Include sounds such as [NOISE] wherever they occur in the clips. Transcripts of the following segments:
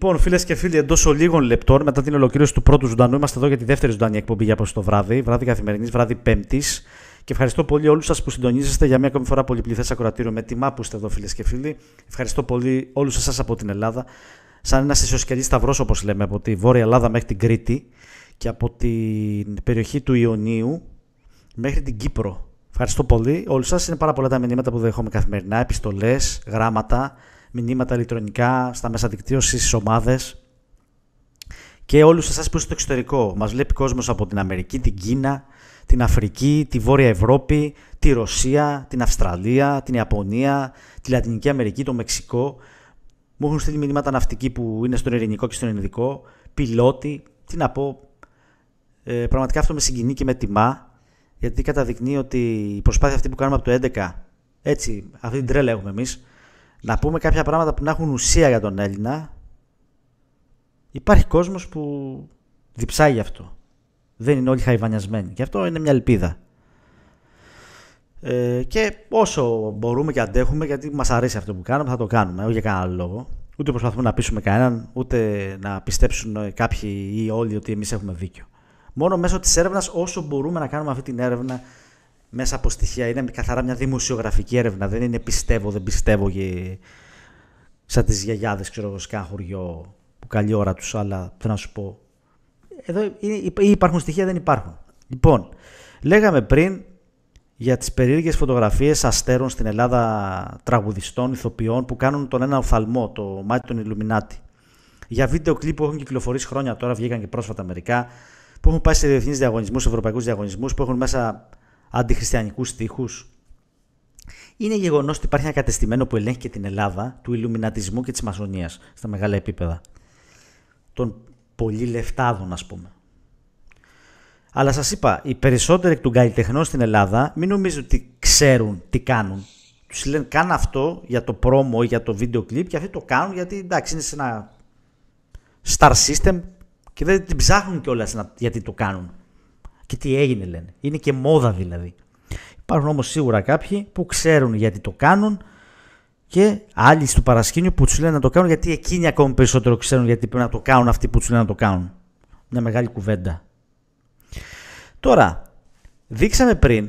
Λοιπόν, φίλες και φίλοι, εντός λίγων λεπτών μετά την ολοκλήρωση του πρώτου ζωντανού, είμαστε εδώ για τη δεύτερη ζωντανή εκπομπή για το βράδυ, βράδυ καθημερινής, βράδυ Πέμπτης. Και ευχαριστώ πολύ όλους σας που συντονίζεστε για μια ακόμη φορά πολυπληθέ ακροατήριο με τιμά που είστε εδώ, φίλες και φίλοι. Ευχαριστώ πολύ όλους εσάς από την Ελλάδα. Σαν ένας ισοσκελής σταυρός, όπως λέμε, από τη Βόρεια Ελλάδα μέχρι την Κρήτη και από την περιοχή του Ιωνίου μέχρι την Κύπρο. Ευχαριστώ πολύ όλους σας. Είναι πάρα πολλά τα μηνύματα που δεχόμαι καθημερινά, επιστολές, γράμματα μηνύματα ηλεκτρονικά, στα μέσα δικτύωσης στις ομάδες. Και όλους εσάς που είστε στο εξωτερικό. Μας βλέπει κόσμος από την Αμερική, την Κίνα, την Αφρική, τη Βόρεια Ευρώπη, τη Ρωσία, την Αυστραλία, την Ιαπωνία, τη Λατινική Αμερική, το Μεξικό. Μου έχουν στείλει μηνύματα ναυτικοί που είναι στον ειρηνικό και στον ελληνικό, πιλότοι. Τι να πω, ε, πραγματικά αυτό με συγκινεί και με τιμά, γιατί καταδεικνύει ότι η προσπάθεια αυτή που κάνουμε από το 11, έτσι, αυτή την τρέλα έχουμε εμείς, να πούμε κάποια πράγματα που να έχουν ουσία για τον Έλληνα, υπάρχει κόσμος που διψάει γι' αυτό. Δεν είναι όλοι χαϊβανιασμένοι. Και αυτό είναι μια ελπίδα. Ε, και όσο μπορούμε και αντέχουμε, γιατί μας αρέσει αυτό που κάνουμε, θα το κάνουμε, όχι για κανένα λόγο. Ούτε προσπαθούμε να πείσουμε κανέναν, ούτε να πιστέψουν κάποιοι ή όλοι ότι εμείς έχουμε δίκιο. Μόνο μέσω της έρευνας, όσο μπορούμε να κάνουμε αυτή την έρευνα μέσα από στοιχεία. Είναι καθαρά μια δημοσιογραφική έρευνα. Δεν είναι πιστεύω, δεν πιστεύω και σαν τις γιαγιάδες, ξέρω εγώ, σκάν χωριό που καλή ώρα τους, αλλά θέλω να σου πω. Εδώ ή υπάρχουν στοιχεία, δεν υπάρχουν. Λοιπόν, λέγαμε πριν για τις περίεργες φωτογραφίες αστέρων στην Ελλάδα τραγουδιστών, ηθοποιών που κάνουν τον ένα οφθαλμό, το μάτι των Ιλουμινάτη. Για βίντεο κλίπ που έχουν κυκλοφορήσει χρόνια τώρα, βγήκαν και πρόσφατα μερικά, που έχουν πάει σε διεθνείς διαγωνισμούς, ευρωπαϊκούς διαγωνισμούς, που έχουν μέσα αντιχριστιανικούς στίχους. Είναι γεγονός ότι υπάρχει ένα κατεστημένο που ελέγχει και την Ελλάδα του Ιλουμινατισμού και της μασονίας στα μεγάλα επίπεδα. Των πολύ λεφτάδων, ας πούμε. Αλλά σας είπα, οι περισσότεροι εκ των καλλιτεχνών στην Ελλάδα μην νομίζουν ότι ξέρουν τι κάνουν. Τους λένε κάνε αυτό για το πρόμο ή για το βίντεο κλειπ και αυτοί το κάνουν γιατί εντάξει είναι σε ένα star system και δεν την ψάχνουν κιόλας γιατί το κάνουν και τι έγινε λένε. Είναι και μόδα δηλαδή. Υπάρχουν όμως σίγουρα κάποιοι που ξέρουν γιατί το κάνουν και άλλοι στο παρασκήνιο που τους λένε να το κάνουν γιατί εκείνοι ακόμη περισσότερο ξέρουν γιατί πρέπει να το κάνουν αυτοί που τους λένε να το κάνουν. Μια μεγάλη κουβέντα. Τώρα, δείξαμε πριν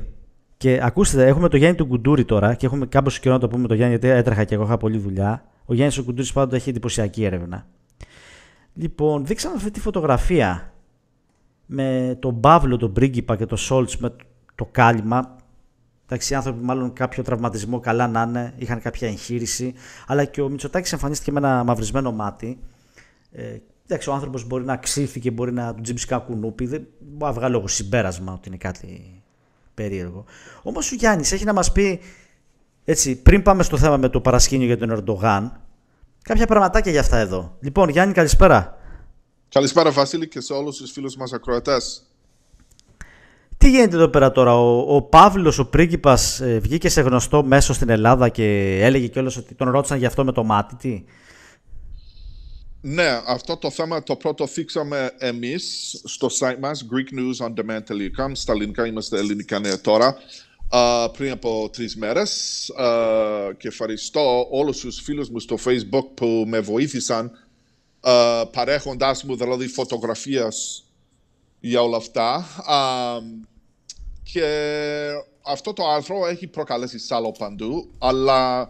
και ακούστε, έχουμε το Γιάννη του Κουντούρη τώρα και έχουμε κάποιο καιρό να το πούμε το Γιάννη γιατί έτρεχα και εγώ είχα πολλή δουλειά. Ο Γιάννης ο Κουντούρης πάντοτε έχει εντυπωσιακή έρευνα. Λοιπόν, δείξαμε αυτή τη φωτογραφία με τον Παύλο, τον πρίγκιπα και τον Σόλτ με το κάλυμα. Εντάξει, οι άνθρωποι μάλλον κάποιο τραυματισμό καλά να είναι, είχαν κάποια εγχείρηση. Αλλά και ο Μητσοτάκης εμφανίστηκε με ένα μαυρισμένο μάτι. Ε, εντάξει, ο άνθρωπος μπορεί να ξύφθηκε, μπορεί να του τζιμψικά κουνούπι. Δεν μπορεί να βγάλω λόγο συμπέρασμα ότι είναι κάτι περίεργο. Όμως ο Γιάννης έχει να μας πει, έτσι, πριν πάμε στο θέμα με το παρασκήνιο για τον Ερντογάν, κάποια πραγματάκια για αυτά εδώ. Λοιπόν, Γιάννη, καλησπέρα. Καλησπέρα Βασίλη και σε όλους τους φίλους μας ακροατές. Τι γίνεται εδώ πέρα τώρα, ο, ο Παύλος, ο πρίγκιπας, ε, βγήκε σε γνωστό μέσο στην Ελλάδα και έλεγε κιόλας ότι τον ρώτησαν γι' αυτό με το μάτι, τι. Ναι, αυτό το θέμα το πρώτο θίξαμε εμείς στο site μας, greeknewsondemand.com, στα ελληνικά είμαστε ελληνικά νέα τώρα, πριν από τρεις μέρες και ευχαριστώ όλους τους φίλους μου στο facebook που με βοήθησαν Παρέχοντα ε, παρέχοντάς μου δηλαδή φωτογραφίες για όλα αυτά. και αυτό το άρθρο έχει προκαλέσει σάλο παντού, αλλά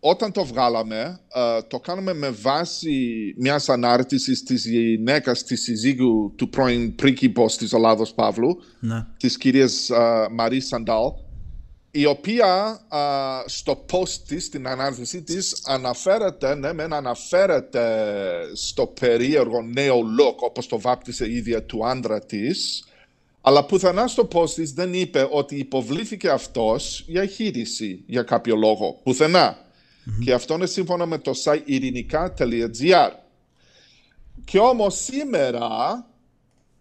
όταν το βγάλαμε, ε, το κάναμε με βάση μιας ανάρτησης της γυναίκας της συζύγου του πρώην πρίγκιπο τη Ελλάδο Παύλου, ναι. της τη κυρίας ε, Μαρή Σαντάλ, η οποία στο post της, στην ανάρτησή της, αναφέρεται, ναι, μεν αναφέρεται στο περίεργο νέο look, όπως το βάπτισε η ίδια του άντρα της, αλλά πουθενά στο post της δεν είπε ότι υποβλήθηκε αυτός για χείριση, για κάποιο λόγο. Πουθενά. Και αυτό είναι σύμφωνα με το site ειρηνικά.gr. Και όμως σήμερα,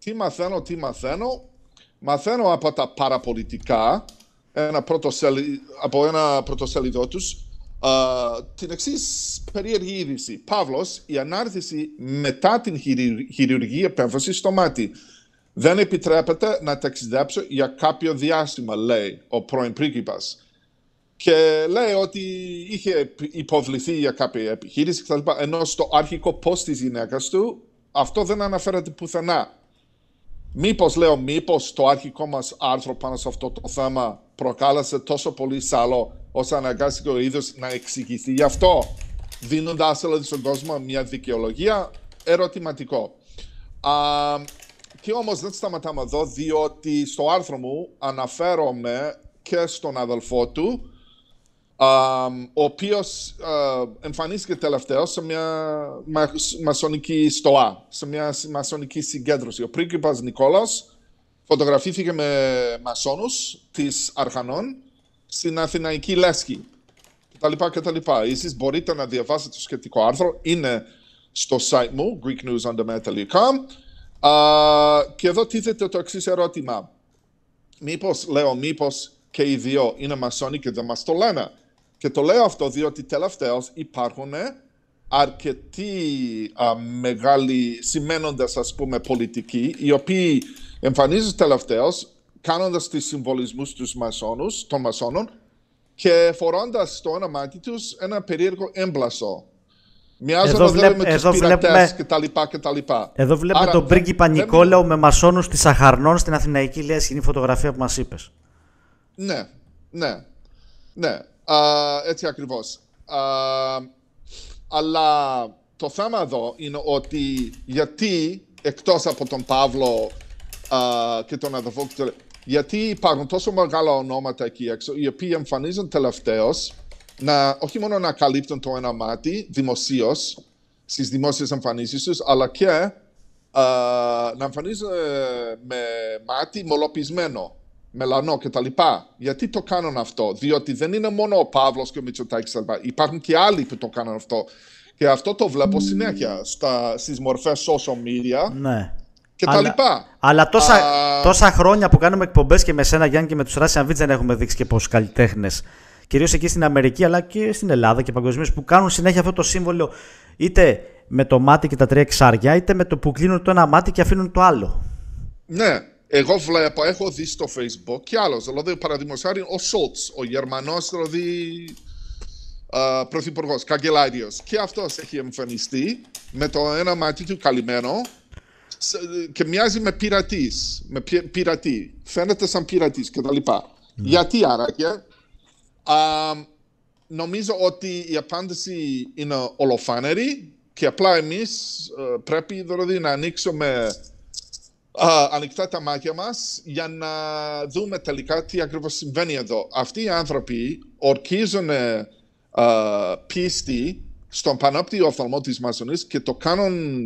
τι μαθαίνω, τι μαθαίνω, μαθαίνω από τα παραπολιτικά, ένα από ένα πρωτοσέλιδό του την εξής περίεργη είδηση. Παύλος, η ανάρτηση μετά την χειρουργία επέμβαση στο μάτι. Δεν επιτρέπεται να ταξιδέψω για κάποιο διάστημα, λέει ο πρώην πρίγκιπας. Και λέει ότι είχε υποβληθεί για κάποια επιχείρηση κτλ. Ενώ στο αρχικό πώ της γυναίκας του αυτό δεν αναφέρεται πουθενά. Μήπως λέω, Μήπως το αρχικό μας άρθρο πάνω σε αυτό το θέμα προκάλεσε τόσο πολύ σάλο ώστε αναγκάστηκε ο ίδιος να εξηγηθεί γι' αυτό, δίνοντας δηλαδή στον κόσμο μια δικαιολογία, ερωτηματικό. Α, και όμως δεν σταματάμε εδώ, διότι στο άρθρο μου αναφέρομαι και στον αδελφό του, ο οποίος ε, εμφανίστηκε τελευταίος σε μια μασονική στοά, σε μια μασονική συγκέντρωση. Ο πρίγκιπας Νικόλας φωτογραφήθηκε με μασονου της Αρχανών στην Αθηναϊκή Λέσχη κτλ. κτλ. Εσείς μπορείτε να διαβάσετε το σχετικό άρθρο. Είναι στο site μου, greeknewsondomail.com. και εδώ τίθεται το εξής ερώτημα. Μήπως λέω, μήπως και οι δύο είναι μασόνοι και δεν μας το λένε. Και το λέω αυτό διότι τελευταίως υπάρχουν αρκετοί α, μεγάλοι σημαίνοντα, ας πούμε πολιτικοί οι οποίοι εμφανίζονται τελευταίως κάνοντας τις συμβολισμούς τους μασόνους, των μασόνων και φορώντας στο όνομα τους ένα περίεργο έμπλασο. Μοιάζοντας βλέπ... με τους πειρατές κτλ. Εδώ βλέπουμε τον πρίγκιπα δεν... Νικόλαο με μασόνους της Αχαρνών στην Αθηναϊκή Λέσχη. Είναι η φωτογραφία που μας είπες. Ναι, ναι, ναι. Α, έτσι ακριβώς. αλλά το θέμα εδώ είναι ότι γιατί εκτός από τον Παύλο και τον αδερφό και γιατί υπάρχουν τόσο μεγάλα ονόματα εκεί έξω οι οποίοι εμφανίζονται τελευταίως να, όχι μόνο να καλύπτουν το ένα μάτι δημοσίως στις δημόσιες εμφανίσεις τους, αλλά και να εμφανίζουν με μάτι μολοπισμένο μελανό κτλ. Γιατί το κάνουν αυτό, Διότι δεν είναι μόνο ο Παύλος και ο Μητσοτάκης Υπάρχουν και άλλοι που το κάνουν αυτό. Και αυτό το βλέπω συνέχεια στι στις μορφές social media ναι. και αλλά, τα λοιπά. Αλλά τόσα, Α... τόσα χρόνια που κάνουμε εκπομπές και με σένα Γιάννη και με τους Russian δεν έχουμε δείξει και πόσους καλλιτέχνες. Κυρίως εκεί στην Αμερική αλλά και στην Ελλάδα και παγκοσμίως που κάνουν συνέχεια αυτό το σύμβολο είτε με το μάτι και τα τρία εξάρια είτε με το που κλείνουν το ένα μάτι και αφήνουν το άλλο. Ναι, εγώ βλέπω, έχω δει στο facebook και άλλος. Δηλαδή, παραδημοσιάρει ο Σόλτ, ο Γερμανός δηλαδή, πρωθυπουργός, καγκελάριος. Και αυτός έχει εμφανιστεί με το ένα μάτι του καλυμμένο και μοιάζει με πειρατής. Με πειρατή. Φαίνεται σαν πειρατής κτλ. Mm. Ναι. Γιατί άραγε. και νομίζω ότι η απάντηση είναι ολοφάνερη και απλά εμείς ε, πρέπει δηλαδή, να ανοίξουμε α, ανοιχτά τα μάτια μας για να δούμε τελικά τι ακριβώς συμβαίνει εδώ. Αυτοί οι άνθρωποι ορκίζουν ε, πίστη στον πανόπτυο οφθαλμό της μασονής και το κάνουν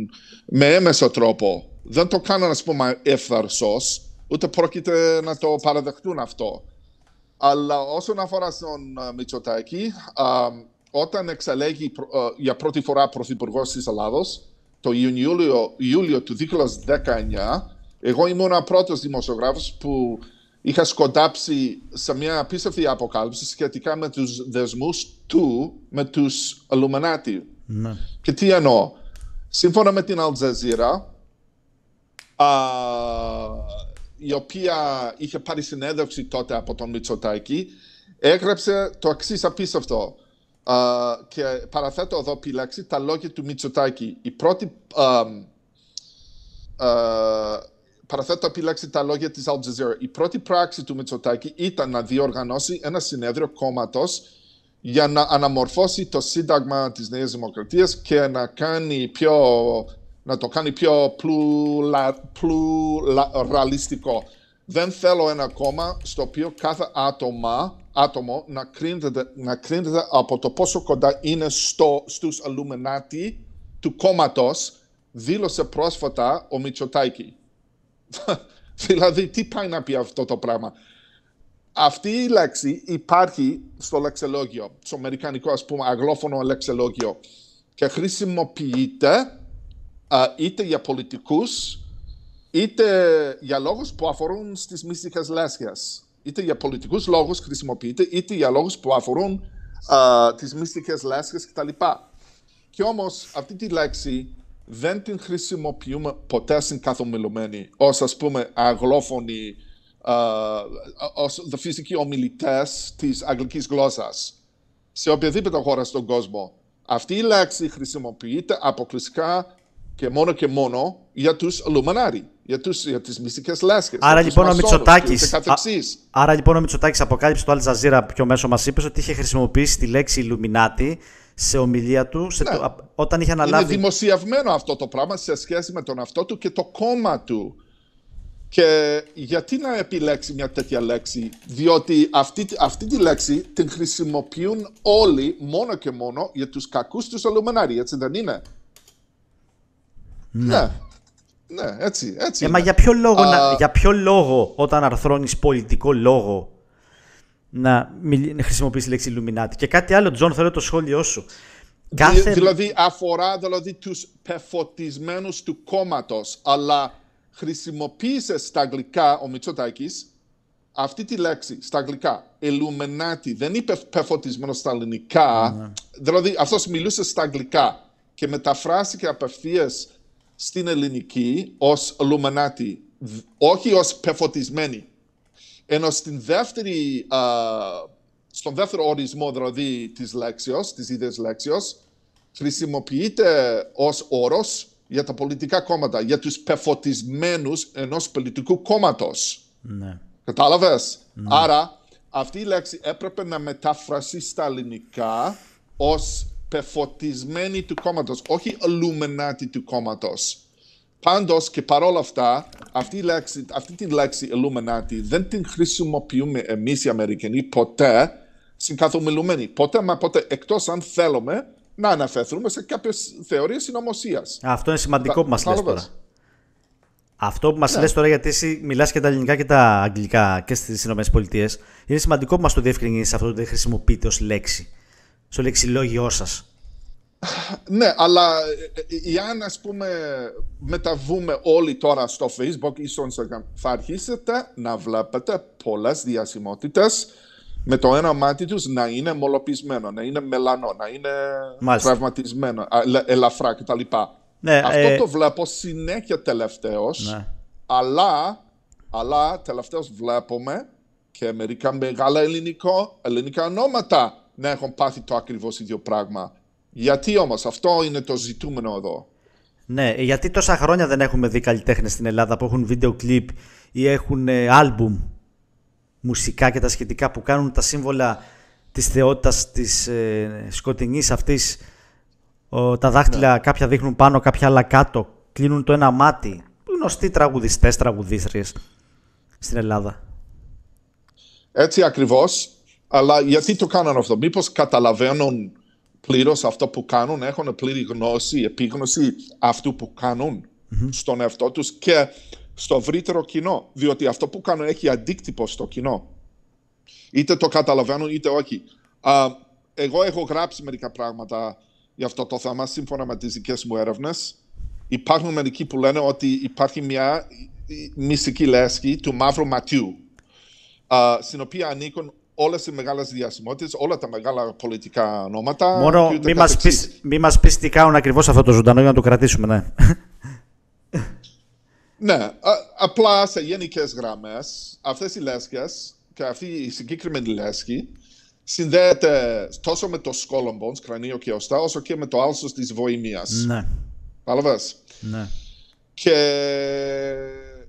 με έμεσο τρόπο. Δεν το κάνουν, ας πούμε, εύθαρσος, ούτε πρόκειται να το παραδεχτούν αυτό. Αλλά όσον αφορά στον ε, Μητσοτάκη, α, όταν εξελέγει ε, για πρώτη φορά πρωθυπουργός της Ελλάδος, το Ιούλιο, Ιούλιο του 2019, εγώ ήμουν ο πρώτος δημοσιογράφος που είχα σκοντάψει σε μια απίστευτη αποκάλυψη σχετικά με τους δεσμούς του με τους Αλουμενάτι. Και τι εννοώ. Σύμφωνα με την Αλτζαζίρα, η οποία είχε πάρει συνέδευση τότε από τον Μητσοτάκη, έγραψε το εξής απίστευτο. Α, και παραθέτω εδώ επιλέξει τα λόγια του Μητσοτάκη. Η πρώτη παραθέτω επιλέξει τα λόγια της Al Jazeera. Η πρώτη πράξη του Μητσοτάκη ήταν να διοργανώσει ένα συνέδριο κόμματος για να αναμορφώσει το σύνταγμα της Νέας Δημοκρατίας και να, κάνει πιο, να το κάνει πιο πλουραλιστικό. Δεν θέλω ένα κόμμα στο οποίο κάθε άτομα, άτομο να κρίνεται, να από το πόσο κοντά είναι στο, στους αλουμενάτι του κόμματος, δήλωσε πρόσφατα ο Μητσοτάκη. [LAUGHS] δηλαδή, τι πάει να πει αυτό το πράγμα. Αυτή η λέξη υπάρχει στο λεξελόγιο, στο αμερικανικό ας πούμε αγγλόφωνο λεξελόγιο και χρησιμοποιείται είτε για πολιτικούς είτε για λόγους που αφορούν στις μυστικές λέσχες. Είτε για πολιτικούς λόγους χρησιμοποιείται είτε για λόγους που αφορούν α, τις μυστικές λέσχες κτλ. Και όμως αυτή τη λέξη δεν την χρησιμοποιούμε ποτέ στην καθομιλωμένη ως ας πούμε αγγλόφωνοι, ως φυσικοί ομιλητές της αγγλικής γλώσσας σε οποιαδήποτε χώρα στον κόσμο. Αυτή η λέξη χρησιμοποιείται αποκλειστικά και μόνο και μόνο για τους λουμανάρι, για, τους, για τις μυστικές λάσκες. Άρα, λοιπόν, ο Μητσοτάκης, α, άρα λοιπόν ο Μητσοτάκης αποκάλυψε το Al Jazeera πιο μέσο μας είπε ότι είχε χρησιμοποιήσει τη λέξη Λουμινάτη σε ομιλία του, σε ναι. όταν είχε αναλάβει. Είναι δημοσιευμένο αυτό το πράγμα σε σχέση με τον αυτό του και το κόμμα του. Και γιατί να επιλέξει μια τέτοια λέξη, διότι αυτή, αυτή τη λέξη την χρησιμοποιούν όλοι μόνο και μόνο για τους κακούς τους ολουμενάρι, έτσι δεν είναι. Ναι. ναι. ναι. έτσι, έτσι. Ε, μα για ποιο, λόγο να, για ποιο λόγο όταν αρθρώνεις πολιτικό λόγο να, χρησιμοποιήσει τη λέξη Illuminati. Και κάτι άλλο, Τζον, θέλω το σχόλιο σου. Κάθε... Δηλαδή αφορά δηλαδή, τους πεφωτισμένους του κόμματος, αλλά χρησιμοποίησε στα αγγλικά ο Μητσοτάκης αυτή τη λέξη στα αγγλικά, Illuminati, δεν είπε πεφωτισμένο στα ελληνικά, mm. δηλαδή αυτός μιλούσε στα αγγλικά και μεταφράστηκε απευθείας στην ελληνική ως Illuminati, όχι ως πεφωτισμένη. Ενώ στην δεύτερη, α, στον δεύτερο ορισμό δηλαδή της λέξεως, της ίδιας λέξεως, χρησιμοποιείται ως όρος για τα πολιτικά κόμματα, για τους πεφωτισμένους ενός πολιτικού κόμματος. Ναι. Κατάλαβες. Ναι. Άρα αυτή η λέξη έπρεπε να μεταφραστεί στα ελληνικά ως πεφωτισμένη του κόμματος, όχι αλλούμενάτη του κόμματος. Πάντως και παρόλα αυτά, αυτή, λέξη, αυτή τη λέξη Illuminati δεν την χρησιμοποιούμε εμείς οι Αμερικανοί ποτέ συγκαθομιλουμένοι. Ποτέ μα ποτέ, εκτός αν θέλουμε να αναφερθούμε σε κάποιες θεωρίες συνωμοσίας. Αυτό είναι σημαντικό τα, που μας λες τώρα. Αυτό που μας ναι. λες τώρα, γιατί εσύ μιλάς και τα ελληνικά και τα αγγλικά και στις ΗΠΑ, είναι σημαντικό που μας το διευκρινίσει αυτό ότι δεν χρησιμοποιείτε ως λέξη. Στο λεξιλόγιο σας. Ναι, αλλά ε, ε, εάν ας πούμε μεταβούμε όλοι τώρα στο facebook ή στο instagram θα αρχίσετε να βλέπετε πολλές διασημότητες με το ένα μάτι τους να είναι μολοπισμένο, να είναι μελανό, να είναι τραυματισμένο, ελαφρά κτλ. Ναι, Αυτό ε, το βλέπω συνέχεια τελευταίως, ναι. αλλά, αλλά τελευταίως βλέπουμε και μερικά μεγάλα ελληνικό, ελληνικά ονόματα να έχουν πάθει το ακριβώς ίδιο πράγμα. Γιατί όμως, αυτό είναι το ζητούμενο εδώ. Ναι, ε, γιατί τόσα χρόνια δεν έχουμε δει καλλιτέχνες στην Ελλάδα που έχουν βίντεο κλιπ ή έχουν ε, άλμπουμ μουσικά και τα σχετικά που κάνουν τα σύμβολα της θεότητας της σκοτεινή σκοτεινής αυτής τα δάχτυλα ναι. κάποια δείχνουν πάνω, κάποια άλλα κάτω, κλείνουν το ένα μάτι. Γνωστοί τραγουδιστές τραγουδίστριες στην Ελλάδα. Έτσι ακριβώς, αλλά γιατί το κάνανε αυτό. μήπως καταλαβαίνουν πλήρως αυτό που κάνουν, έχουν πλήρη γνώση, επίγνωση αυτού που κανουν εχουν πληρη γνωση επιγνωση αυτου που κανουν στον εαυτό τους και στο ευρύτερο κοινό, διότι αυτό που κάνουν έχει αντίκτυπο στο κοινό. Είτε το καταλαβαίνουν είτε όχι. εγώ έχω γράψει μερικά πράγματα για αυτό το θέμα, σύμφωνα με τις δικές μου έρευνες. Υπάρχουν μερικοί που λένε ότι υπάρχει μια ε, ε, μυστική λέσχη του μαύρου ματιού, στην οποία ανήκουν όλες οι μεγάλες διασημότητες, όλα τα μεγάλα πολιτικά ονόματα. Μόνο μη μας, πεις, μη ακριβώς αυτό το ζωντανό για να το κρατήσουμε, ναι. ναι, απλά σε γενικές γραμμές, αυτές οι λέσκες και αυτή η συγκεκριμένη λέσκη συνδέεται τόσο με το σκόλομπονς, κρανίο και οστά, όσο και με το άλσος της βοημίας. Ναι. Παλαβε. Ναι. Και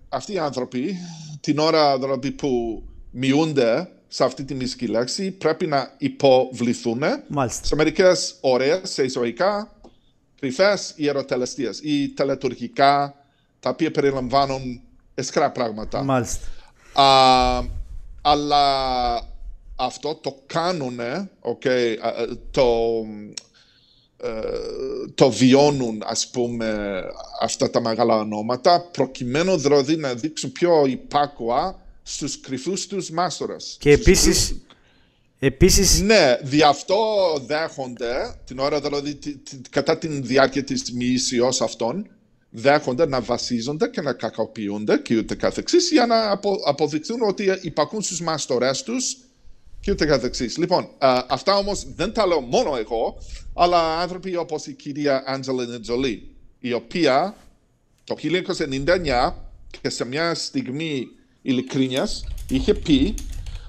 αυτοί οι άνθρωποι, την ώρα δηλαδή που μειούνται σε αυτή την λέξη, πρέπει να υποβληθούν Μάλιστα. σε μερικές ωραίες, σε ισοϊκά, κρυφέ ιεροτελεστίε ή τελετουργικά, τα οποία περιλαμβάνουν εσκρά πράγματα. Μάλιστα. αλλά αυτό το κάνουν, okay, ε, το, ε, το βιώνουν ας πούμε αυτά τα μεγάλα ονόματα προκειμένου δηλαδή να δείξουν πιο υπάκουα στους κρυφούς τους μάστορας. Και επίσης, επίσης... Ναι, δι' αυτό δέχονται, την ώρα δηλαδή κατά τη διάρκεια της μοιήσεως αυτών, δέχονται να βασίζονται και να κακοποιούνται και ούτε καθεξής για να απο, ότι υπακούν στους μάστορες τους και ούτε καθεξής. Λοιπόν, αυτά όμως δεν τα λέω μόνο εγώ, αλλά άνθρωποι όπως η κυρία Άντζελα Νετζολή, η οποία το 1999 και σε μια στιγμή ειλικρίνειας, είχε πει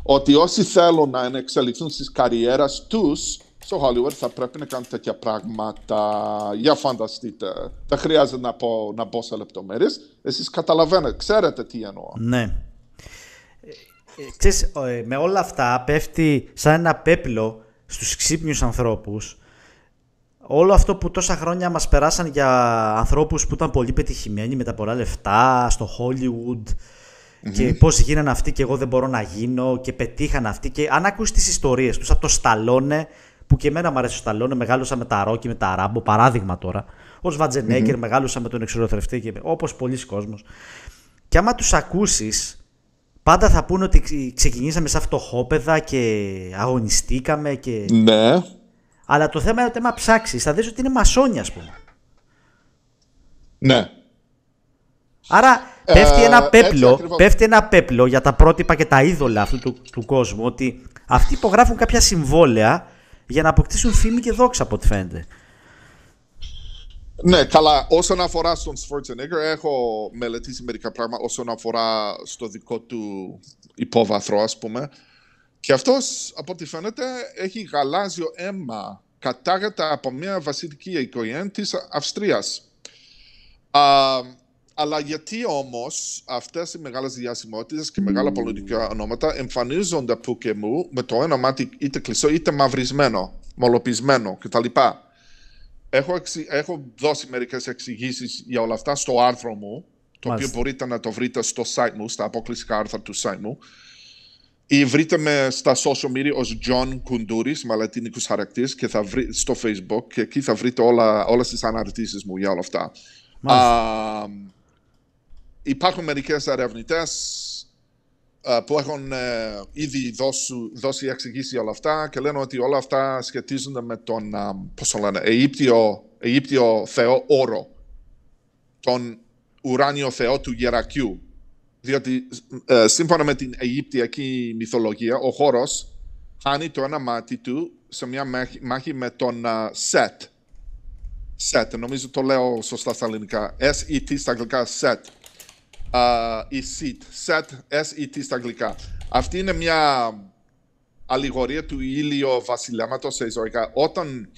ότι όσοι θέλουν να εξελιχθούν στι καριέρε τους στο Hollywood θα πρέπει να κάνουν τέτοια πράγματα. Για φανταστείτε. Δεν χρειάζεται να, πω, να μπω σε λεπτομέρειες. Εσείς καταλαβαίνετε, ξέρετε τι εννοώ. Ναι. Ε, ε, με όλα αυτά πέφτει σαν ένα πέπλο στους ξύπνιους ανθρώπους όλο αυτό που τόσα χρόνια μας περάσαν για ανθρώπους που ήταν πολύ πετυχημένοι με τα πολλά λεφτά στο Hollywood και πώς γίνανε αυτοί και εγώ δεν μπορώ να γίνω και πετύχαν αυτοί. Και αν ακούσει τις ιστορίες τους από το Σταλόνε, που και εμένα μου αρέσει ο Σταλόνε, μεγάλωσα με τα Ρόκι, με τα Ράμπο, παράδειγμα τώρα. Ω Βατζενέκερ, μεγάλωσα με τον εξωτερευτή και όπως πολλοί κόσμος. Και άμα τους ακούσεις, πάντα θα πούνε ότι ξεκινήσαμε σε αυτοχόπεδα και αγωνιστήκαμε και. Ναι. Αλλά το θέμα είναι ότι άμα ψάξεις, θα δεις ότι είναι μασόνια, ας πούμε. Ναι. Άρα πέφτει, ένα ε, πέπλο, πέφτει ένα πέπλο για τα πρότυπα και τα είδωλα αυτού του, κόσμου ότι αυτοί υπογράφουν κάποια συμβόλαια για να αποκτήσουν φήμη και δόξα από ό,τι φαίνεται. Ναι, καλά. Όσον αφορά στον Σφόρτσενεγκρ, έχω μελετήσει μερικά πράγματα όσον αφορά στο δικό του υπόβαθρο, ας πούμε. Και αυτός, από ό,τι φαίνεται, έχει γαλάζιο αίμα κατάγεται από μια βασιλική οικογένεια της Αυστρίας. Αλλά γιατί όμως αυτές οι μεγάλες διασημότητες και μεγάλα πολιτικά ονόματα εμφανίζονται που και μου με το ένα μάτι είτε κλειστό είτε μαυρισμένο, μολοπισμένο κτλ. Έχω, έχω δώσει μερικές εξηγήσεις για όλα αυτά στο άρθρο μου, το οποίο μπορείτε να το βρείτε στο site μου, στα αποκλειστικά άρθρα του site μου. Ή βρείτε με στα social media ως John Κουντούρη, με λατινικούς χαρακτήρες και θα βρει, στο facebook και εκεί θα βρείτε όλε όλες τις μου για όλα αυτά. Μάλιστα υπάρχουν μερικές ερευνητές ε, που έχουν ε, ήδη δώσει, εξηγήσει όλα αυτά και λένε ότι όλα αυτά σχετίζονται με τον, ε, πώς το λένε, Αιγύπτιο, Αιγύπτιο θεό όρο, τον ουράνιο θεό του Γερακιού. Διότι σύμφωνα με την Αιγυπτιακή μυθολογία, ο χώρος χάνει το ένα μάτι του σε μια μάχη, με τον Σετ. Σετ, νομίζω το λέω σωστά στα ελληνικά. S-E-T στα αγγλικά, Σετ η SET, SET, S-E-T στα αγγλικά. Αυτή είναι μια αλληγορία του ήλιο βασιλέματος σε ιστορικά. Όταν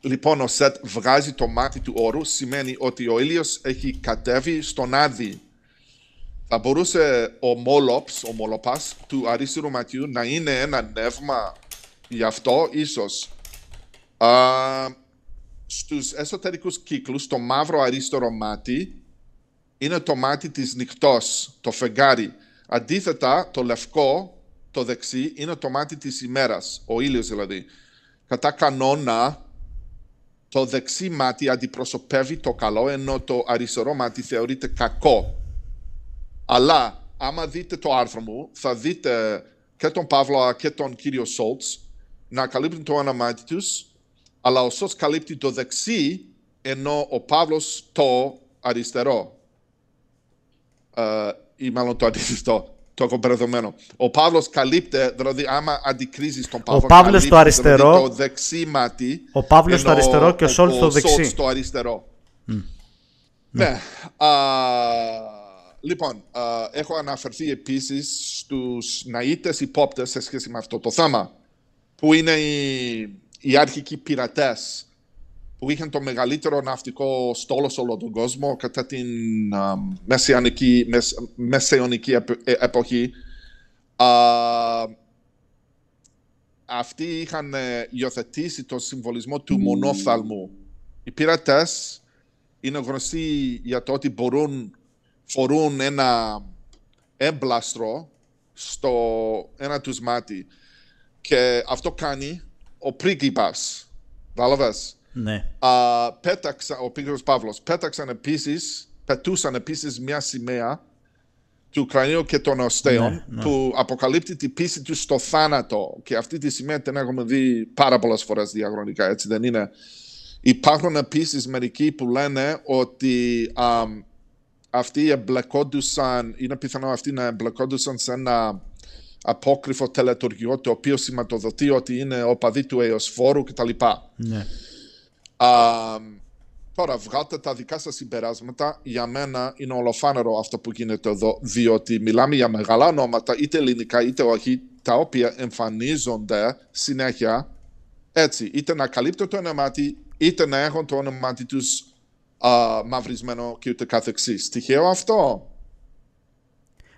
λοιπόν ο Σετ βγάζει το μάτι του όρου, σημαίνει ότι ο ήλιος έχει κατέβει στον Άδη. Θα μπορούσε ο Μόλοπς, ο Μολοπάς του αριστερού ματιού να είναι ένα νεύμα γι' αυτό ίσως. Στου στους εσωτερικούς κύκλους, το μαύρο αριστερό μάτι είναι το μάτι της νυχτός, το φεγγάρι. Αντίθετα, το λευκό, το δεξί, είναι το μάτι της ημέρας, ο ήλιος δηλαδή. Κατά κανόνα, το δεξί μάτι αντιπροσωπεύει το καλό, ενώ το αριστερό μάτι θεωρείται κακό. Αλλά, άμα δείτε το άρθρο μου, θα δείτε και τον Παύλο και τον κύριο Σόλτς να καλύπτουν το ένα μάτι τους, αλλά ο Σόλτς καλύπτει το δεξί, ενώ ο Παύλος το αριστερό. Ε, ή μάλλον το αντίθετο, το κομπερδομένο. Ο Παύλος καλύπτε, δηλαδή άμα αντικρίζεις τον Παύλο. Ο Παύλος στο δηλαδή, αριστερό. Δηλαδή το δεξί μάτι. Ο Παύλος στο αριστερό και ο Σόλτ στο δεξί. αριστερό. Ναι. ναι. Α, λοιπόν, έχω αναφερθεί επίσης στους ναήτε υπόπτες σε σχέση με αυτό το θέμα. Που είναι οι, οι άρχικοι πειρατές που είχαν το μεγαλύτερο ναυτικό στόλο σε όλο τον κόσμο κατά την μεσαιωνική, ε, εποχή. αυτοί είχαν ε, υιοθετήσει τον συμβολισμό του mm. μονόφθαλμου. Οι πειρατές είναι γνωστοί για το ότι μπορούν φορούν ένα έμπλαστρο στο ένα τους μάτι. Και αυτό κάνει ο πρίγκιπας. Κατάλαβες. Ναι. πέταξα, ο Πίκρος Παύλος, πέταξαν επίσης, πετούσαν επίσης μια σημαία του Ουκρανίου και των Οστέων ναι, ναι. που αποκαλύπτει την πίστη τους στο θάνατο και αυτή τη σημαία την έχουμε δει πάρα πολλές φορές διαγρονικά. έτσι δεν είναι. Υπάρχουν επίσης μερικοί που λένε ότι α, αυτοί εμπλεκόντουσαν, είναι πιθανό αυτοί να εμπλεκόντουσαν σε ένα απόκριφο τελετουργιό το οποίο σηματοδοτεί ότι είναι οπαδοί του αιωσφόρου κτλ. Ναι τώρα βγάτε τα δικά σας συμπεράσματα. Για μένα είναι ολοφάνερο αυτό που γίνεται εδώ, διότι μιλάμε για μεγάλα ονόματα, είτε ελληνικά είτε όχι, τα οποία εμφανίζονται συνέχεια έτσι, είτε να καλύπτουν το όνομά είτε να έχουν το όνομά του μαυρισμένο και ούτε καθεξής. Τυχαίο αυτό.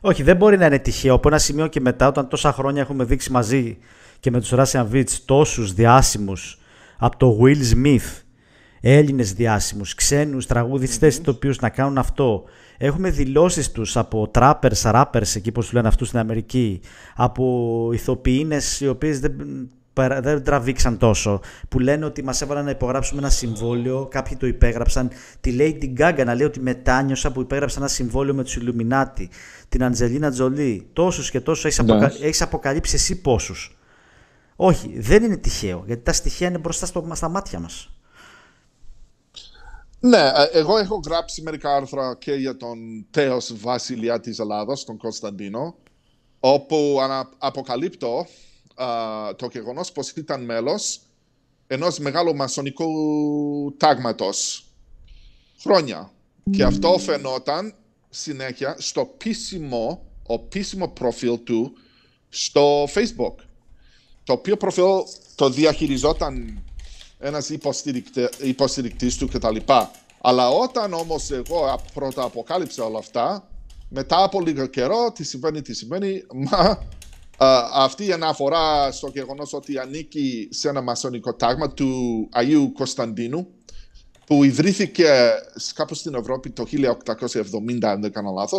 Όχι, δεν μπορεί να είναι τυχαίο. Από ένα σημείο και μετά, όταν τόσα χρόνια έχουμε δείξει μαζί και με τους Russian Βίτ τόσους διάσημους από το Will Smith Έλληνες διάσημους, ξένους τραγουδιστές, mm-hmm. να κάνουν αυτό. Έχουμε δηλώσεις τους από trappers, rappers, εκεί πώς του λένε αυτούς στην Αμερική, από ηθοποιίνες οι οποίες δεν, δεν τραβήξαν τόσο, που λένε ότι μας έβαλαν να υπογράψουμε ένα συμβόλαιο. Κάποιοι το υπέγραψαν. Τη την Gaga να λέει ότι μετάνιωσα που υπέγραψα ένα συμβόλαιο με τους Ιλουμινάτη. Την Αντζελίνα Τζολί. Τόσους και τόσους έχεις αποκα... αποκαλύψει εσύ πόσους. Όχι, δεν είναι τυχαίο, γιατί τα στοιχεία είναι μπροστά στο... στα μάτια μας. Ναι, ε, εγώ έχω γράψει μερικά άρθρα και για τον τέος βασιλιά της Ελλάδας, τον Κωνσταντίνο, όπου αποκαλύπτω το γεγονός πως ήταν μέλος ενός μεγάλου μασονικού τάγματος. Χρόνια. Και αυτό φαινόταν συνέχεια στο πίσιμο, ο πίσιμο προφίλ του στο Facebook. Το οποίο προφίλ το διαχειριζόταν ένας υποστηρικτής του κτλ. Αλλά όταν όμως εγώ πρώτα αποκάλυψα όλα αυτά, μετά από λίγο καιρό, τι συμβαίνει, τι συμβαίνει, μα αυτή η αναφορά στο γεγονός ότι ανήκει σε ένα μασονικό τάγμα του Αγίου Κωνσταντίνου, που ιδρύθηκε κάπου στην Ευρώπη το 1870, αν δεν κάνω λάθος.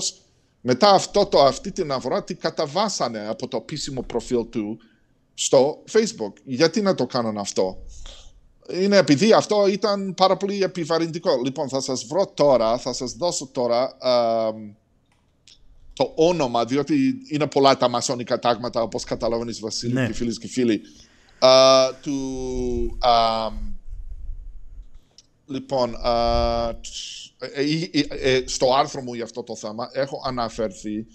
μετά αυτό το, αυτή την αναφορά την καταβάσανε από το επίσημο προφίλ του στο Facebook. Γιατί να το κάνουν αυτό είναι επειδή αυτό ήταν πάρα πολύ επιβαρυντικό. Λοιπόν, θα σας βρω τώρα, θα σας δώσω τώρα α, το όνομα, διότι είναι πολλά τα μασόνικα τάγματα, όπως καταλαβαίνεις Βασίλη ναι. και φίλες και φίλοι, α, του... Λοιπόν, α, Λοιπόν, στο άρθρο μου για αυτό το θέμα έχω αναφερθεί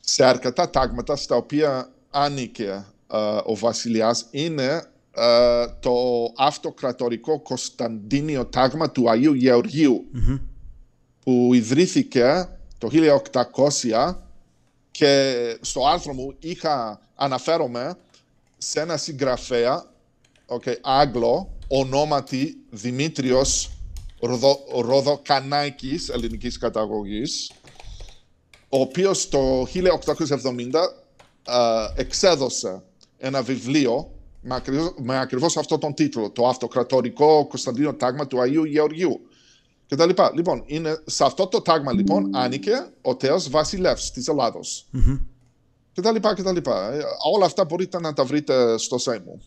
σε αρκετά τάγματα στα οποία άνοικε ο βασιλιάς. Είναι ε, το αυτοκρατορικό Κωνσταντίνιο Τάγμα του Αγίου που ιδρύθηκε το 1800 και στο άρθρο μου είχα αναφέρομαι σε ένα συγγραφέα okay, Άγγλο ονόματι Δημήτριος Ροδο, Ροδοκανάκης ελληνικής καταγωγής ο οποίος το 1870 ε, εξέδωσε ένα βιβλίο με ακριβώς, με ακριβώς αυτό τον τίτλο, το αυτοκρατορικό Κωνσταντίνο Τάγμα του Αγίου Γεωργίου και τα λοιπά. Λοιπόν, είναι, σε αυτό το τάγμα λοιπόν άνοικε ο τέος βασιλεύς της ελλαδος mm-hmm. και τα λοιπά και τα λοιπά. Ε, όλα αυτά μπορείτε να τα βρείτε στο Σέμου. μου.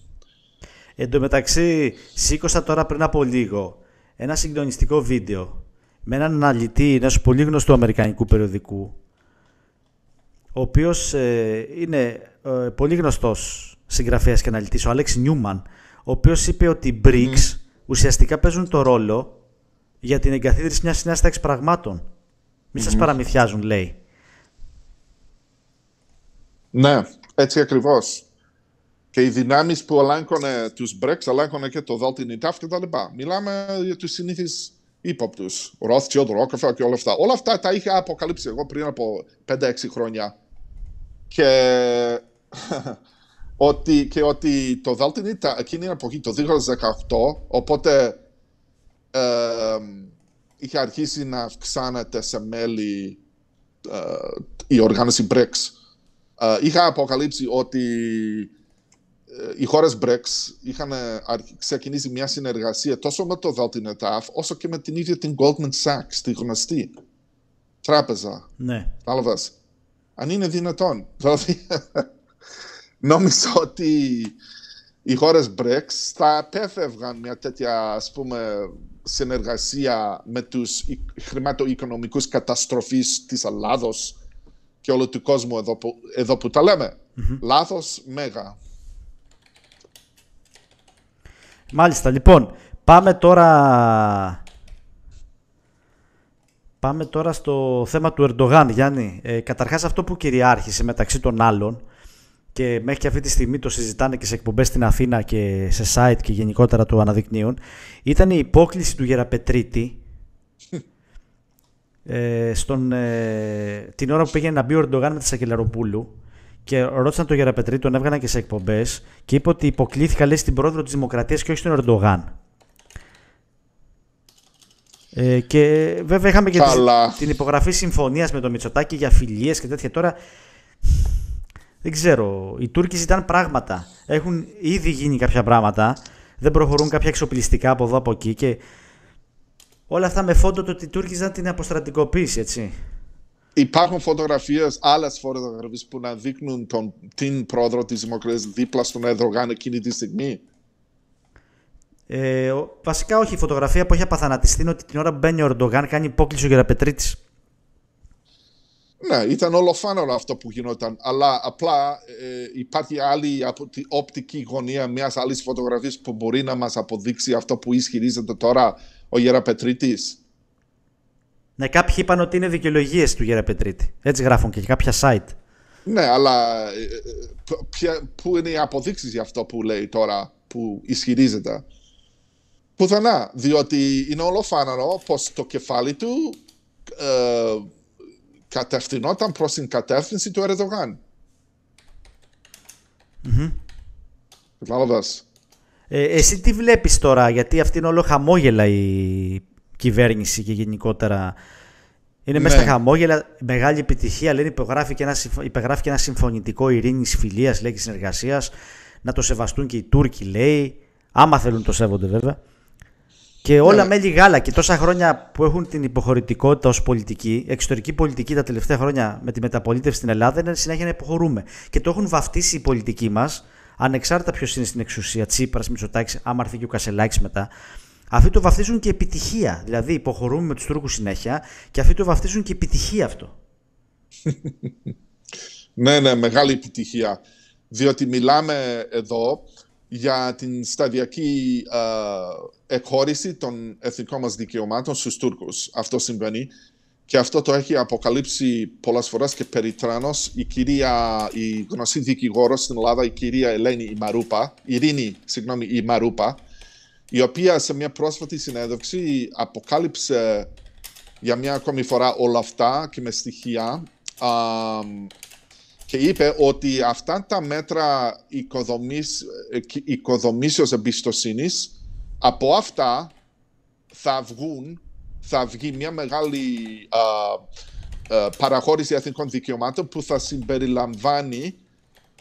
Εν τω μεταξύ, σήκωσα τώρα πριν από λίγο ένα συγκλονιστικό βίντεο με έναν αναλυτή ενός πολύ γνωστού αμερικανικού περιοδικού, ο οποίος ε, είναι ε, πολύ γνωστός Συγγραφέας και αναλυτής, ο Άλεξ Νιούμαν, ο οποίος είπε ότι οι BRICS mm. ουσιαστικά παίζουν το ρόλο για την εγκαθίδρυση νέα τάξη πραγμάτων. Μην mm σα παραμυθιάζουν, λέει. Ναι, έτσι ακριβώς. Και οι δυνάμεις που ελέγχουν του BRICS, ελέγχουν και το δάλτινη τάφ και τα λοιπά. Μιλάμε για τους συνήθεις ύποπτους. Rothschild, Rockefeller και όλα αυτά. Όλα αυτά τα είχα αποκαλύψει εγώ πριν από 5-6 χρόνια. Και ότι, και ότι το Δάλτιν ήταν εκείνη από εποχή, το 2018, οπότε ε, είχε αρχίσει να αυξάνεται σε μέλη ε, η οργάνωση BRICS. Ε, είχα αποκαλύψει ότι ε, οι χώρες BRICS είχαν ξεκινήσει μια συνεργασία τόσο με το Δάλτιν ΕΤΑΦ, όσο και με την ίδια την Goldman Sachs, τη γνωστή τράπεζα. Ναι. Αν είναι δυνατόν. [LAUGHS] Δηλαδή, νόμιζα ότι οι χώρες BRICS θα απέφευγαν μια τέτοια ας πούμε, συνεργασία με τους χρηματοοικονομικούς καταστροφεί της Ελλάδος και όλο του κόσμου εδώ που, τα λέμε. Λάθος μέγα. Μάλιστα, λοιπόν, πάμε τώρα... Πάμε τώρα στο θέμα του Ερντογάν, Γιάννη. Ε, καταρχάς αυτό που κυριάρχησε μεταξύ των άλλων και μέχρι και αυτή τη στιγμή το συζητάνε και σε εκπομπές στην Αθήνα και σε site και γενικότερα το αναδεικνύουν, ήταν η υπόκληση του Γεραπετρίτη [LAUGHS] ε, στον, ε, την ώρα που πήγαινε να μπει ο Ερντογάν με τη Σακελαροπούλου και ρώτησαν τον Γεραπετρίτη, τον έβγαναν και σε εκπομπές και είπε ότι υποκλήθηκα λέει στην πρόεδρο της Δημοκρατίας και όχι στον Ερντογάν. Ε, και βέβαια είχαμε και την υπογραφή συμφωνίας με τον Μητσοτάκη για φιλίες και τέτοια τώρα. Δεν ξέρω. Οι Τούρκοι ζητάνε πράγματα. Έχουν ήδη γίνει κάποια πράγματα. Δεν προχωρούν κάποια εξοπλιστικά από εδώ από εκεί. Και όλα αυτά με φόντο το ότι οι Τούρκοι ζητάνε την αποστρατικοποίηση, έτσι. Υπάρχουν φωτογραφίες, άλλες φωτογραφίε που να δείχνουν τον, την πρόεδρο της Δημοκρατίας δίπλα στον Ερδογάν εκείνη τη στιγμή. Ε, βασικά όχι. Η φωτογραφία που έχει απαθανατιστεί είναι ότι την ώρα που μπαίνει ο Ερντογάν κάνει υπόκληση ο Γεραπετρίτης. Ναι, ήταν όλο αυτό που γινόταν. Αλλά απλά ε, υπάρχει άλλη οπτική γωνία μιας άλλης φωτογραφίας που μπορεί να μας αποδείξει αυτό που ισχυρίζεται τώρα ο Γεραπετρίτης. Ναι, κάποιοι είπαν ότι είναι δικαιολογίες του Γεραπετρίτη. Έτσι γράφουν και κάποια site. Ναι, αλλά που λέει τώρα, που ισχυρίζεται. Πουθενά, διότι είναι ολοφάνερο πως το κεφάλι του ε, κατευθυνόταν προς την κατεύθυνση του Ερδογάν. Ε, εσύ τι βλέπεις τώρα, γιατί αυτή είναι όλο χαμόγελα η κυβέρνηση και γενικότερα είναι μέσα ναι. στα χαμόγελα, μεγάλη επιτυχία, λένε υπογράφει και ένα, υπεγράφει και ένα συμφωνητικό ειρήνης, φιλίας, λέει και συνεργασίας, να το σεβαστούν και οι Τούρκοι λέει, άμα θέλουν το σέβονται βέβαια. Και ναι, όλα ναι. μέλη γάλα και τόσα χρόνια που έχουν την υποχωρητικότητα ως πολιτική, εξωτερική πολιτική τα τελευταία χρόνια με τη μεταπολίτευση στην Ελλάδα, είναι συνέχεια να υποχωρούμε. Και το έχουν βαφτίσει οι πολιτικοί μας, ανεξάρτητα ποιος είναι στην εξουσία, Τσίπρας, Μητσοτάκης, άμα έρθει και ο Κασελάκης μετά. Αυτοί το βαφτίζουν και επιτυχία. Δηλαδή, υποχωρούμε με τους Τούρκους συνέχεια και αυτοί το βαφτίζουν και επιτυχία αυτό. [LAUGHS] ναι, ναι, μεγάλη επιτυχία. Διότι μιλάμε εδώ για την σταδιακή ε, εκχώρηση των εθνικών μας δικαιωμάτων στους Τούρκους. Αυτό συμβαίνει και αυτό το έχει αποκαλύψει πολλές φορές και περιτρανός η κυρία, η γνωστή δικηγόρος στην Ελλάδα, η κυρία Ελένη Μαρούπα, Ειρήνη, συγγνώμη, Μαρούπα, η οποία σε μια πρόσφατη συνέδοξη αποκάλυψε για μια ακόμη φορά όλα αυτά και με στοιχεία και είπε ότι αυτά τα μέτρα οικοδομής, ε, οικοδομήσεως από αυτά θα βγουν, θα βγει μια μεγάλη α, ε, παραχώρηση εθνικών δικαιωμάτων που θα συμπεριλαμβάνει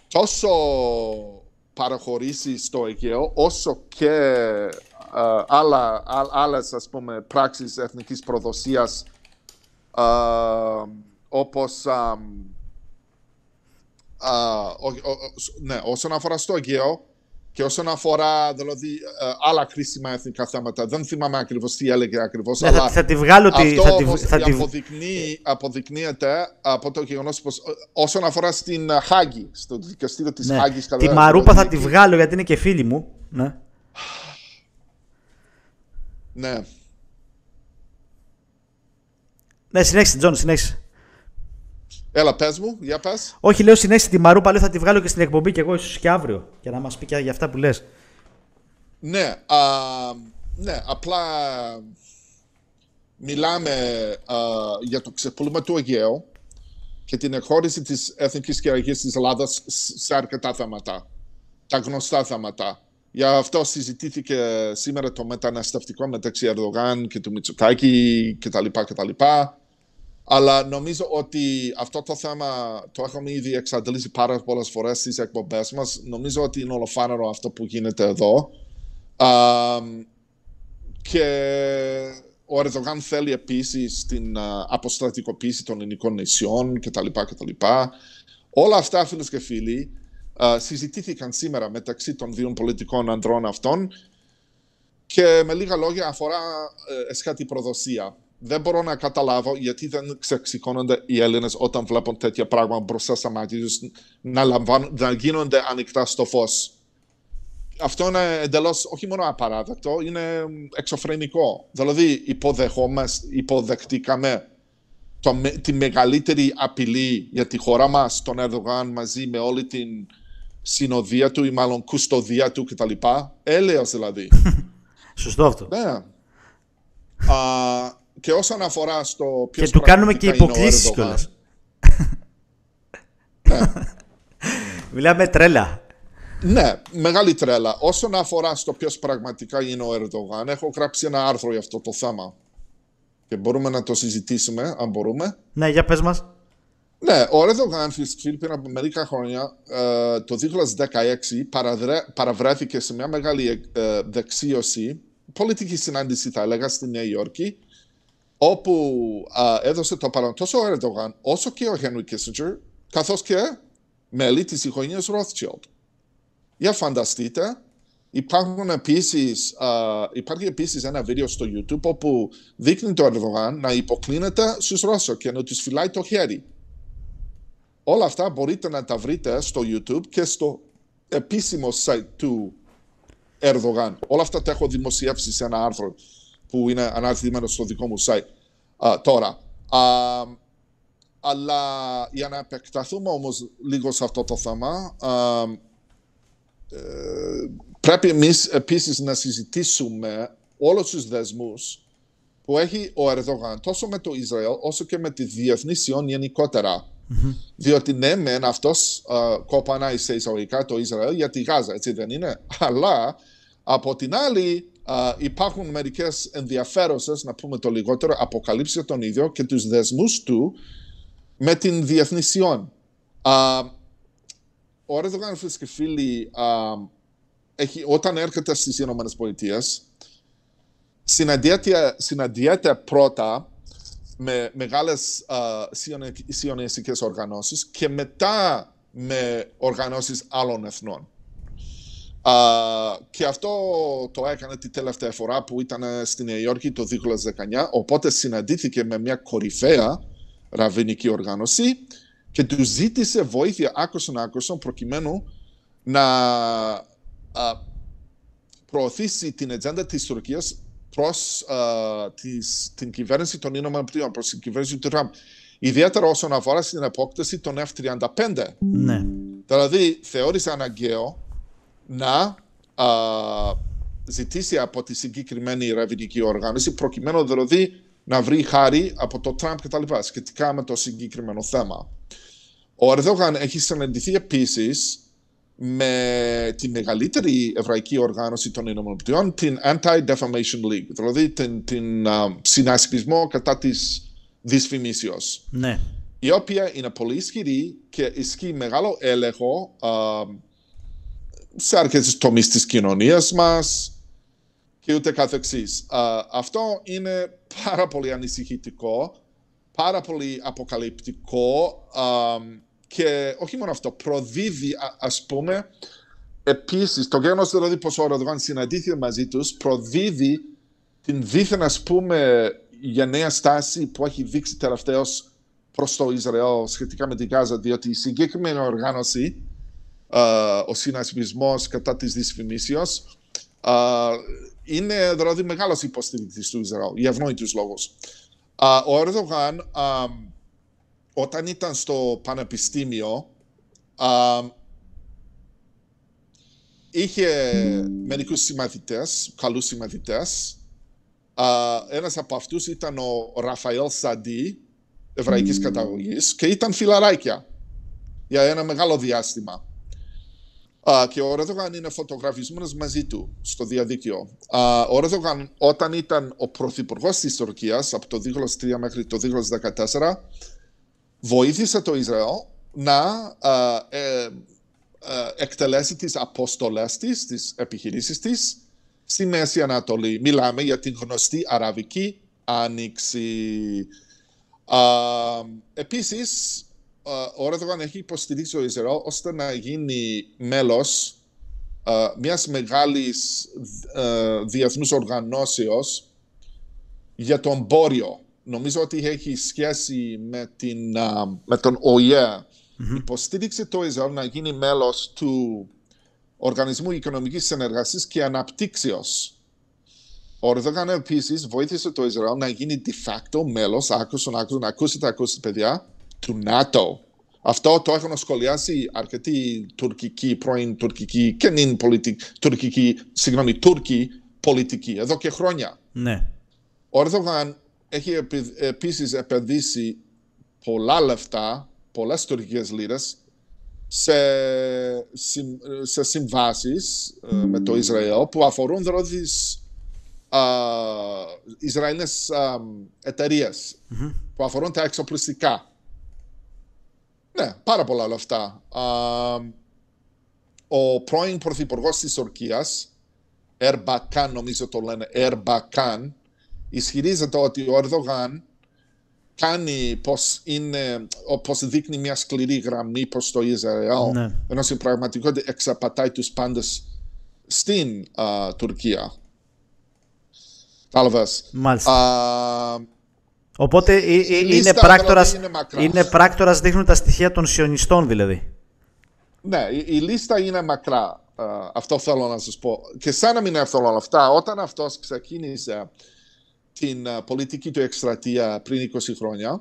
τόσο παραχωρήσεις στο Αιγαίο όσο και α, ε, άλλα, α, άλλες ας πούμε, πράξεις εθνικής προδοσίας όπως ναι, όσον αφορά στο Αιγαίο και όσον αφορά δηλαδή, ε, άλλα κρίσιμα εθνικά θέματα, δεν θυμάμαι ακριβώς τι έλεγε ακριβώς. Ναι, αλλά θα, τη βγάλω αυτό τη, θα, αποδεικνύεται από το γεγονός πως ε, όσον αφορά στην ε, Χάγη, στο δικαστήριο ναι. της ναι. Χάγης. Τη Μαρούπα θα τη βγάλω γιατί είναι και φίλη μου. Ναι. Ναι. Ναι, συνέχισε, Τζον, συνέχισε. Έλα, πες μου, για πες. Όχι, λέω συνέχιση. τη Μαρούπα, λέω θα τη βγάλω και στην εκπομπή και εγώ, ίσως και αύριο, για να μας πει και για αυτά που λες. Ναι, ναι, απλά μιλάμε για το ξεπούλημα του Αιγαίου και την εκχώρηση της εθνικής κυριαρχία της Ελλάδας σε αρκετά θέματα. Τα γνωστά θέματα. Γι' αυτό συζητήθηκε σήμερα το μεταναστευτικό μεταξύ Ερδογάν και του Μητσοτάκη κτλ. κτλ. Αλλά νομίζω ότι αυτό το θέμα το έχουμε ήδη εξαντλήσει πάρα πολλές φορές στις εκπομπές μας. Νομίζω ότι είναι ολοφάνερο αυτό που γίνεται εδώ. και ο Ερδογάν θέλει επίσης την αποστρατικοποίηση των ελληνικών νησιών κτλ. κτλ. Όλα αυτά, φίλες και φίλοι, συζητήθηκαν σήμερα μεταξύ των δύο πολιτικών ανδρών αυτών και με λίγα λόγια αφορά ε, εσχάτη προδοσία δεν μπορώ να καταλάβω γιατί δεν ξεξηκώνονται οι Έλληνες όταν βλέπουν τέτοια πράγματα μπροστά στα μάτια τους να, να γίνονται ανοιχτά στο φως. Αυτό είναι εντελώς όχι μόνο απαράδεκτο, είναι εξωφρενικό. Δηλαδή, υποδεχτήκαμε το, τη μεγαλύτερη απειλή για τη χώρα μας, τον Ερδογάν μαζί με όλη την συνοδεία του ή μάλλον κουστοδία του κτλ. Έλεος δηλαδή. [LAUGHS] Σωστό αυτό. Ναι και όσον αφορά στο ποιος. Και του κάνουμε και υποκλήσεις κιόλας. ναι. [LAUGHS] Μιλάμε τρέλα. Ναι, μεγάλη τρέλα. Όσον αφορά στο ποιος πραγματικά είναι ο Ερντογάν, έχω γράψει ένα άρθρο για αυτό το θέμα. Και μπορούμε να το συζητήσουμε, αν μπορούμε. Ναι, για πες μας. Ναι, ο Ερντογάν πριν από μερικά χρόνια, ε, το 2016, παραβρέθηκε σε μια μεγάλη ε, δεξίωση, πολιτική συνάντηση θα έλεγα, στη Νέα Υόρκη, όπου α, έδωσε το παρόν τόσο ο Ερντογάν όσο και ο Χένρι Κίσιντζερ, καθώς και μέλη της οικογένειας Ρόθσιλτ. Για φανταστείτε, υπάρχουν επίσης, α, υπάρχει επίσης ένα βίντεο στο YouTube όπου δείχνει το Ερντογάν να υποκλίνεται στους Ρώσους και να τους φυλάει το χέρι. Όλα αυτά μπορείτε να τα βρείτε στο YouTube και στο επίσημο site του Ερδογάν. Όλα αυτά τα έχω δημοσιεύσει σε ένα άρθρο που είναι αναρτημένο στο δικό μου site τώρα. αλλά για να επεκταθούμε όμως λίγο σε αυτό το θέμα, ε, πρέπει εμείς επίσης να συζητήσουμε όλους τους δεσμούς που έχει ο Ερδογάν τόσο με το Ισραήλ όσο και με τη διεθνή σιών Διότι ναι, μεν αυτός κοπανάει σε εισαγωγικά το Ισραήλ για τη Γάζα, έτσι δεν είναι. Αλλά από την άλλη, υπάρχουν μερικές ενδιαφέρουσες, να πούμε το λιγότερο, αποκαλύψεις τον ίδιο και τους δεσμούς του με την διεθνή Σιών. ο και φίλοι, όταν έρχεται στις Ηνωμένες Πολιτείες, συναντιέται, πρώτα με μεγάλες σιωνιστικές οργανώσεις και μετά με οργανώσεις άλλων εθνών και αυτό το έκανε την τελευταία φορά που ήταν ε, στη Νέα Υόρκη το 2019, οπότε συναντήθηκε με μια κορυφαία ραβινική οργάνωση και του ζήτησε βοήθεια άκουσον άκουσον προκειμένου να προωθήσει την ατζέντα της Τουρκίας προς την κυβέρνηση των Ηνωμένων Πολιτειών, προς την κυβέρνηση του Τραμπ. Ιδιαίτερα όσον αφορά στην απόκτηση των F-35. Ναι. Δηλαδή θεώρησε αναγκαίο να ζητήσει από τη συγκεκριμένη ερευνητική οργάνωση προκειμένου δηλαδή να βρει χάρη από το Τραμπ κτλ. σχετικά με το συγκεκριμένο θέμα. Ο Ερδογάν έχει συναντηθεί επίσης με τη μεγαλύτερη εβραϊκή οργάνωση των ΗΠΑ, την Anti-Defamation League, δηλαδή την, την συνασπισμό κατά της δυσφημίσεως. Ναι. Η οποία είναι πολύ ισχυρή και ισχύει μεγάλο έλεγχο σε αρκετές τομείς της κοινωνίας μας και ούτε καθεξής. Αυτό είναι πάρα πολύ ανησυχητικό, πάρα πολύ αποκαλυπτικό και όχι μόνο αυτό, προδίδει ας πούμε επίσης το γένος δηλαδή πως ο Ροδογάν συναντήθηκε μαζί τους προδίδει την δίθεν ας πούμε νέα στάση που έχει δείξει τελευταίως προς το Ισραήλ σχετικά με την Γάζα διότι η συγκεκριμένη οργάνωση ο συνασπισμός κατά της δυσφημίσεως. είναι δηλαδή μεγάλος υποστηρίκτη του Ισραήλ, για ευνόητους λόγους. Ο Ερδογάν όταν ήταν στο πανεπιστήμιο είχε μερικούς συμμαθητές, καλούς συμμαθητές. ένας από αυτούς ήταν ο Ραφαέλ Σαντί, εβραϊκής καταγωγής, και ήταν φιλαράκια για ένα μεγάλο διάστημα και ο Ρεδογάν είναι φωτογραφισμένος μαζί του στο διαδίκτυο. ο Ρεδογάν, όταν ήταν ο πρωθυπουργός της Τουρκίας από το 2003 μέχρι το 2014, βοήθησε το Ισραήλ να ε, ε, εκτελέσει τις αποστολές της, τις επιχειρήσεις της στη Μέση Ανατολή. Μιλάμε για την γνωστή Αραβική Άνοιξη. Επίσης, ε, ο Ρόδογαν έχει υποστηρίξει το Ισραήλ ώστε να γίνει μέλος ε, μιας μεγάλης ε, διεθνούς οργανώσεως για τον εμπόριο. Νομίζω ότι έχει σχέση με, τον ΟΗΕ. Mm-hmm. Υποστήριξε το Ισραήλ να γίνει μέλος του Οργανισμού Οικονομικής Συνεργασίας και Αναπτύξεως. Ο Ρόδογαν επίσης βοήθησε το Ισραήλ να γίνει de facto μέλος. Άκουσαν, άκουσαν, ακούσετε, ακούσετε, παιδιά του ΝΑΤΟ. Αυτό το έχουν σχολιάσει αρκετοί τουρκικοί, πρώην τουρκικοί και νυν τουρκικοί, συγγνώμη, τουρκοί πολιτικοί εδώ και χρόνια. Ναι. Ο Ερδογάν έχει επίσης επενδύσει πολλά λεφτά, πολλές τουρκικές λίρες, σε, συμβάσεις ε, με το Ισραήλ που αφορούν δηλαδή ισραηλινες εταιρείε που αφορούν τα εξοπλιστικά. Ναι, πάρα πολλά όλα αυτά. Ο πρώην Πρωθυπουργός της Τουρκίας, Ερμπακάν, νομίζω το λένε, Ερμπακάν, ισχυρίζεται ότι ο Ερδογάν κάνει πως, είναι, πως δείχνει μια σκληρή γραμμή προς το Ισραήλ ναι. ενώ στην πραγματικότητα εξαπατάει τους πάντες στην Τουρκία. Κατάλαβες. Μάλιστα. Οπότε ε, ε, είναι πράκτορας, είναι πράκτορας, δείχνουν τα στοιχεία των σιωνιστών δηλαδή. Ναι, η, λίστα είναι μακρά. Αυτό θέλω να σας πω. Και σαν να μην έρθω όλα αυτά, όταν αυτός ξεκίνησε την πολιτική του εκστρατεία πριν 20 χρόνια,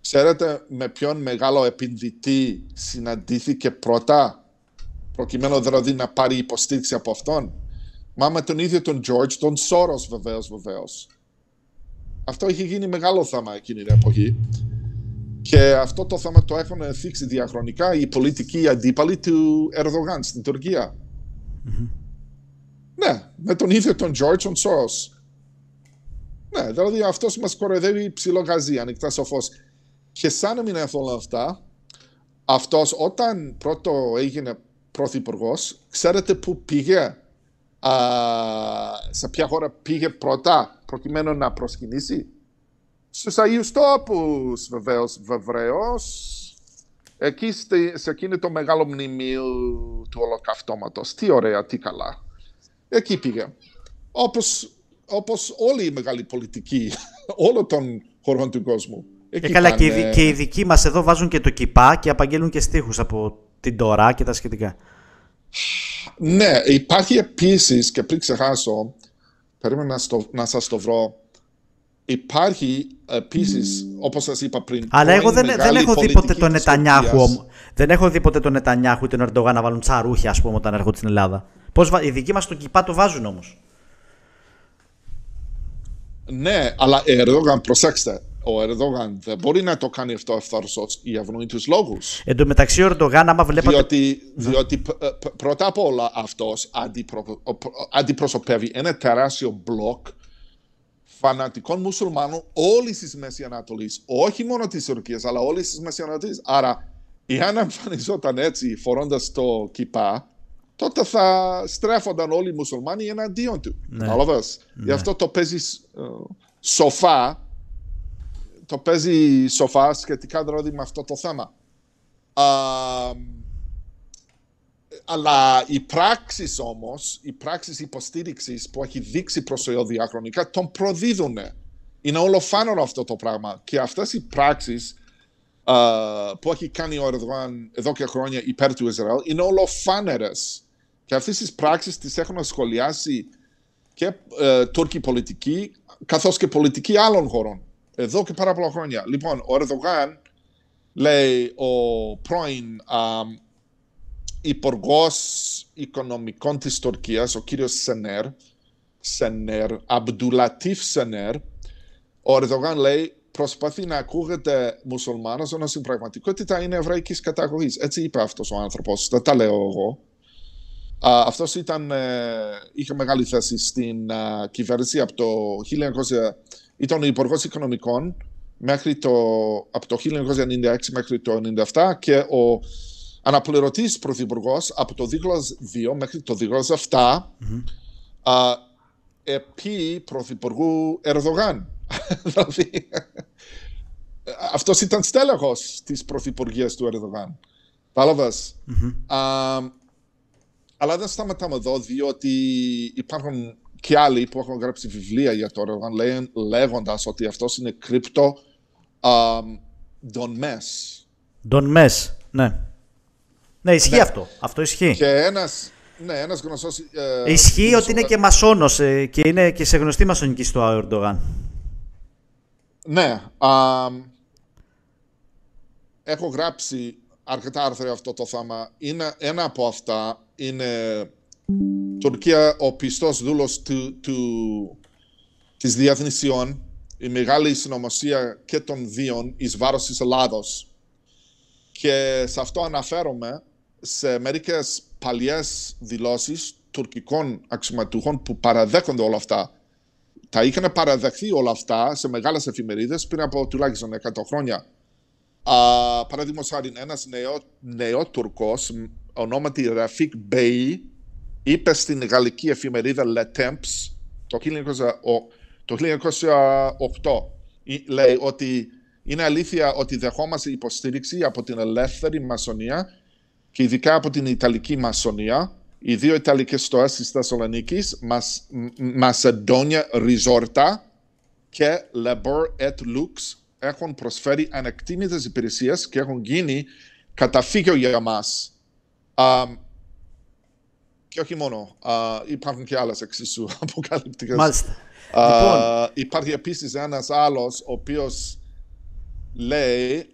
ξέρετε με ποιον μεγάλο επενδυτή συναντήθηκε πρώτα, προκειμένου δηλαδή να πάρει υποστήριξη από αυτόν. Μα με τον ίδιο τον George, τον Σόρος βεβαίως, βεβαίως. Αυτό είχε γίνει μεγάλο θέμα εκείνη την εποχή. Και αυτό το θέμα το έχουν θίξει διαχρονικά οι πολιτικοί αντίπαλοι του Ερδογάν στην τουρκια mm-hmm. Ναι, με τον ίδιο τον Τζόρτσον Soros. Ναι, δηλαδή αυτός μας κοροϊδεύει ψιλογαζί, ανοιχτά στο Και σαν να μην έχω όλα αυτά, αυτός όταν πρώτο έγινε πρωθυπουργός, ξέρετε πού πήγε, σε ποια χώρα πήγε πρώτα προκειμένου να προσκυνήσει. Στους Αγίους Τόπους, βεβαίως, βεβαίως. Εκεί σε εκείνο το μεγάλο μνημείο του Ολοκαυτώματος. Τι ωραία, τι καλά. Εκεί πήγε. Όπως όπως όλοι οι μεγάλοι πολιτικοί [LAUGHS] όλων των χωρών του κόσμου. Ε, Εκεί καλά, και, οι, και δικοί μας εδώ βάζουν και το κυπά και απαγγέλνουν και στίχους από την Τωρά και τα σχετικά. Ναι, υπάρχει επίσης και πριν ξεχάσω, Περίμενα να, στο, να σας το βρω. Υπάρχει ε, επίσης, όπως σας είπα πριν. Αλλά εγώ δεν, δεν έχω δει ποτέ τον Νετανιάχου. Δεν έχω δει ποτέ τον Νετανιάχου ή τον Ερντογάν να βάλουν τσαρούχια, ας πούμε, όταν έρχονται στην Ελλάδα. Πώς, οι δικοί μας τον ΚΙΠΑ το βάζουν όμως Ναι, αλλά Ερντογάν, προσέξτε ο Ερδογάν δεν μπορεί να το κάνει αυτό ευθαρσός για ευνοήτου λόγους. Εν τω μεταξύ, ο Ερδογάν, άμα βλέπατε. Διότι, ναι. διότι ε, πρώτα απ' όλα αυτός αντιπρο... αντιπροσωπεύει ένα τεράστιο μπλοκ φανατικών μουσουλμάνων όλης της Μέσης Ανατολής. Όχι μόνο της Τουρκίας, αλλά όλης της Μέσης Ανατολής. Άρα, εάν εμφανιζόταν έτσι, φορώντας το κυπά, τότε θα στρέφονταν όλοι οι μουσουλμάνοι εναντίον του. Ναι. ναι. Γι' αυτό το παίζεις ε, σοφά το παίζει σοφά σχετικά δρόντι δηλαδή με αυτό το θέμα. Α, αλλά οι πράξεις όμως, οι πράξεις υποστήριξης που έχει δείξει το διαχρονικά, τον προδίδουν. Είναι ολοφάνερο αυτό το πράγμα. Και αυτές οι πράξεις που έχει κάνει ο Ερδογάν εδώ και χρόνια υπέρ του Ισραήλ είναι ολοφάνερες. Και αυτές τις πράξεις τις έχουν σχολιάσει και ε, Τούρκοι πολιτικοί, καθώς και πολιτικοί άλλων χωρών εδώ και πάρα πολλά χρόνια. Λοιπόν, ο Ερδογάν λέει ο πρώην υπουργός οικονομικών της Τουρκίας, ο κύριος Σενέρ, Σενέρ, Αμπντουλατίφ Σενέρ, ο Ερδογάν λέει προσπαθεί να ακούγεται μουσουλμάνος, ενώ στην πραγματικότητα είναι εβραϊκής καταγωγής. Έτσι είπε αυτός ο άνθρωπος, δεν τα λέω εγώ. Αυτό ε, είχε μεγάλη θέση στην κυβέρνηση από το 19... Ήταν ο Υπουργός Οικονομικών μέχρι το, από το 1996 μέχρι το 1997 και ο αναπληρωτής Πρωθυπουργός από το 2002 μέχρι το 2007 επί Πρωθυπουργού Ερδογάν. [LAUGHS] δηλαδή, αυτός ήταν στέλεχος της Πρωθυπουργίας του ερδογαν παλαβε Κατάλαβε. Αλλά δεν σταματάμε εδώ, διότι υπάρχουν και άλλοι που έχουν γράψει βιβλία για το Ρογάν λέγοντας ότι αυτός είναι κρυπτο Don Mess. Don Mess, ναι. Ναι, ισχύει ναι. αυτό. Αυτό ισχύει. Και ένας ναι, ένας γνωστός... Ε, ισχύει ότι είναι και μασόνος ε, και είναι και σε γνωστή μασονική στο Ερντογάν. Ναι. έχω γράψει αρκετά άρθρα για αυτό το θέμα. Είναι, ένα από αυτά είναι Τουρκία, ο πιστός δούλος του, του, της η μεγάλη συνωμοσία και των δύο εις βάρος της Ελλάδος. Και σε αυτό αναφέρομαι σε μερικές παλιές δηλώσεις τουρκικών αξιωματούχων που παραδέχονται όλα αυτά. Τα είχαν παραδεχθεί όλα αυτά σε μεγάλες εφημερίδες πριν από τουλάχιστον 100 χρόνια. Παραδείγματος χάρη, ένας νεό, Τουρκός ονόματι Ραφίκ Μπέι, είπε στην γαλλική εφημερίδα Le Temps το 1908 λέει ότι είναι αλήθεια ότι δεχόμαστε υποστήριξη από την ελεύθερη μασονία και ειδικά από την Ιταλική μασονία. Οι δύο Ιταλικές στοές της Θεσσαλονίκης, Μασεντόνια Ριζόρτα και Labor et Lux έχουν προσφέρει ανεκτήμητες υπηρεσίες και έχουν γίνει καταφύγιο για μας. Και όχι μόνο. υπάρχουν και άλλες εξίσου [LAUGHS] αποκαλυπτικές. Μάλιστα. λοιπόν. Υπάρχει επίσης ένας άλλος ο οποίος λέει.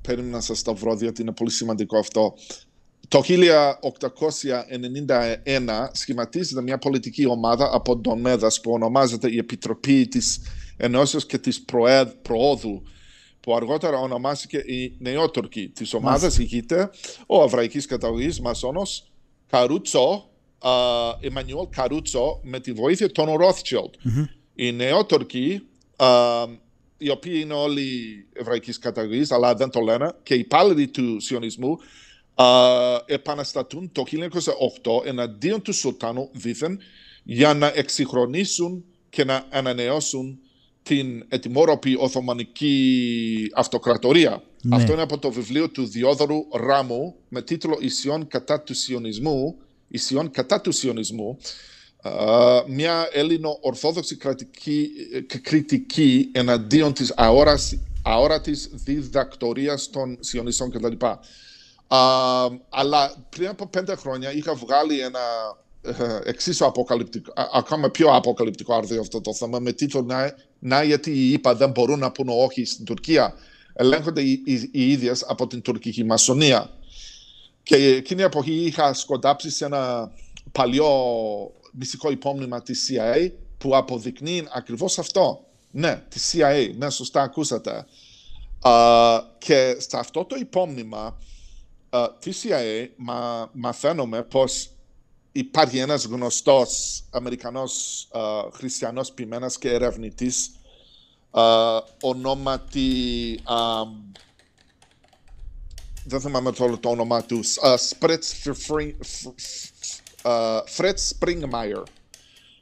Περίμενα να σας τα βρω, διότι είναι πολύ σημαντικό αυτό. Το 1891 σχηματίζεται μια πολιτική ομάδα από τον Μέδας που ονομάζεται η Επιτροπή της Ενώσεως και της Προόδου που αργότερα ονομάστηκε η Νεότουρκη της ομάδας, ηγείται ο Αβραϊκής Καταγωγής Μασόνος Καρούτσο, Εμμανιόλ Καρούτσο, με τη βοήθεια των ροθσιλτ Mm-hmm. Οι νεότορκοι, οποία οι οποίοι είναι όλοι εβραϊκής καταγωγής, αλλά δεν το λένε, και οι υπάλληλοι του σιωνισμού, επαναστατούν το 1908 εναντίον του Σουλτάνου Βίθεν για να εξυγχρονίσουν και να ανανεώσουν την ετοιμόρροπη Οθωμανική Αυτοκρατορία. Ναι. Αυτό είναι από το βιβλίο του Διόδωρου Ράμου με τίτλο «Ισιών κατά του Σιωνισμού». Ισιών κατά του Σιωνισμού. Μια Έλληνο-Ορθόδοξη ε, κριτική εναντίον της αόρας, αόρατης διδακτορίας των Σιωνιστών κτλ. Αλλά πριν από πέντε χρόνια είχα βγάλει ένα ε, εξίσου αποκαλυπτικό, ακόμα πιο αποκαλυπτικό άρθρο αυτό το θέμα με τίτλο να, να γιατί οι ΙΠΑ δεν μπορούν να πούνε όχι στην Τουρκία ελέγχονται οι, οι, ίδιες από την τουρκική μασονία και εκείνη η εποχή είχα σκοντάψει σε ένα παλιό μυστικό υπόμνημα της CIA που αποδεικνύει ακριβώς αυτό ναι, τη CIA, ναι σωστά ακούσατε και σε αυτό το υπόμνημα uh, τη CIA μα, μαθαίνουμε πως υπάρχει ένας γνωστός Αμερικανός α, χριστιανός ποιμένας και ερευνητής ονόματι... δεν θυμάμαι το, όνομά τους. Φρέτ Σπρίγκμαϊρ.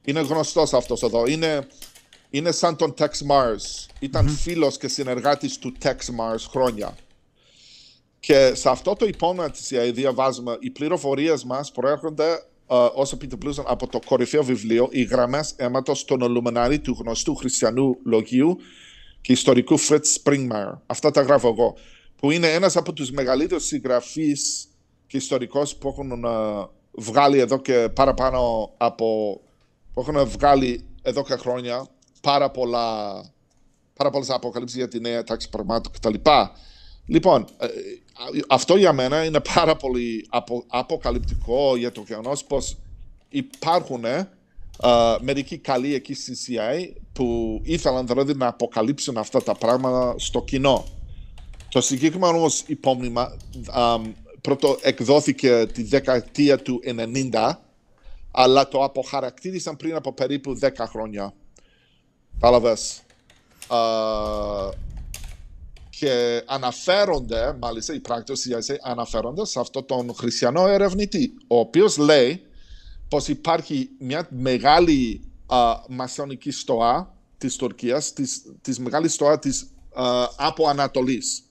Είναι γνωστός αυτός εδώ. Είναι, είναι σαν τον Tex Mars. Ήταν φίλος και συνεργάτης του Tex Mars χρόνια. Και σε αυτό το υπόνα της βάζουμε οι πληροφορίες μας προέρχονται ε, όσο Πίτερ από το κορυφαίο βιβλίο «Οι γραμμές αίματος των Ολουμενάρι του γνωστού χριστιανού λογίου και ιστορικού Φρέτ Σπρίγμαρ». Αυτά τα γράφω εγώ. Που είναι ένας από τους μεγαλύτερους συγγραφείς και ιστορικός που έχουν ε, βγάλει εδώ και παραπάνω από... που έχουν βγάλει εδώ και χρόνια πάρα πολλά... Πάρα πολλές αποκαλύψεις για τη νέα τάξη πραγμάτων κτλ. Λοιπόν, ε, αυτό για μένα είναι πάρα πολύ αποκαλυπτικό για το γεγονός πως υπάρχουν ε, μερικοί καλοί εκεί στη CIA που ήθελαν δηλαδή να αποκαλύψουν αυτά τα πράγματα στο κοινό. Το συγκεκριμένο όμως υπόμνημα πρώτο εκδόθηκε τη δεκαετία του 90 αλλά το αποχαρακτήρισαν πριν από περίπου 10 χρόνια. Κατάλαβες και αναφέρονται, μάλιστα οι πράκτορες αναφέρονται σε αυτόν τον χριστιανό ερευνητή, ο οποίος λέει πως υπάρχει μια μεγάλη μασονική στοά της Τουρκίας, της, μεγάλη μεγάλης στοά της από Ανατολής,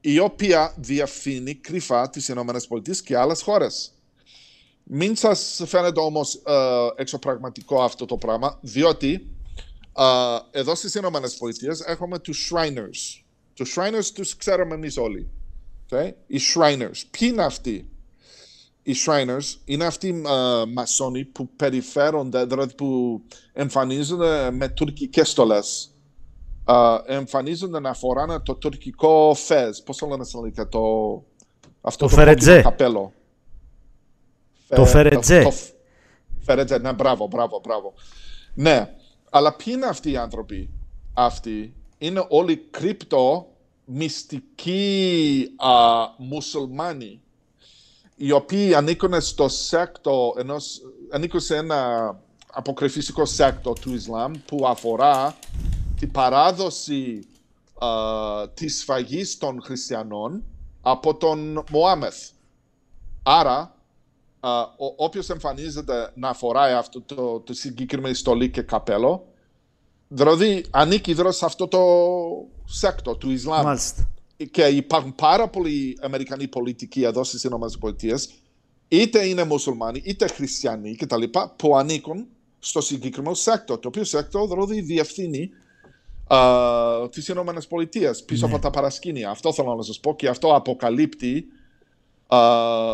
η οποία διαφύνει κρυφά τις Ηνωμένες Πολιτείες και άλλες χώρες. Μην σας φαίνεται όμως α, εξωπραγματικό αυτό το πράγμα, διότι εδώ στις Ηνωμένες Πολιτείες έχουμε τους Shriners, τους Shriners τους ξέρουμε εμείς όλοι. Okay. Οι Shriners. Ποιοι είναι αυτοί. Οι Shriners είναι αυτοί οι ε, uh, μασόνοι που περιφέρονται, δηλαδή που εμφανίζονται με τουρκικές στολε. εμφανίζονται να φοράνε το τουρκικό φεζ, Πώς το λένε σαν το... Αυτό το, φερετζέ. καπέλο. Το ε, φερετζέ. Το, φερετζέ, ναι, μπράβο, μπράβο, μπράβο. Ναι, αλλά ποιοι είναι αυτοί οι άνθρωποι. Αυτοί είναι όλοι κρύπτο μυστικοί α, μουσουλμάνοι οι οποίοι ανήκουν στο σέκτο ανήκουν σε ένα αποκρυφιστικό σέκτο του Ισλάμ που αφορά την παράδοση α, της σφαγής των χριστιανών από τον Μωάμεθ. Άρα, α, ο, όποιος εμφανίζεται να φοράει αυτό το, το συγκεκριμένο στολί και καπέλο, Δηλαδή ανήκει δηλαδή, σε αυτό το σέκτο του Ισλάμ. Και υπάρχουν πάρα πολλοί Αμερικανοί πολιτικοί εδώ στις ΗΠΑ, είτε είναι μουσουλμάνοι είτε χριστιανοί κτλ., που ανήκουν στο συγκεκριμένο σέκτο. Το οποίο σέκτο δηλαδή διευθύνει τις Ηνωμένες Πολιτείες πίσω από ναι. τα παρασκήνια. Αυτό θέλω να σας πω και αυτό αποκαλύπτει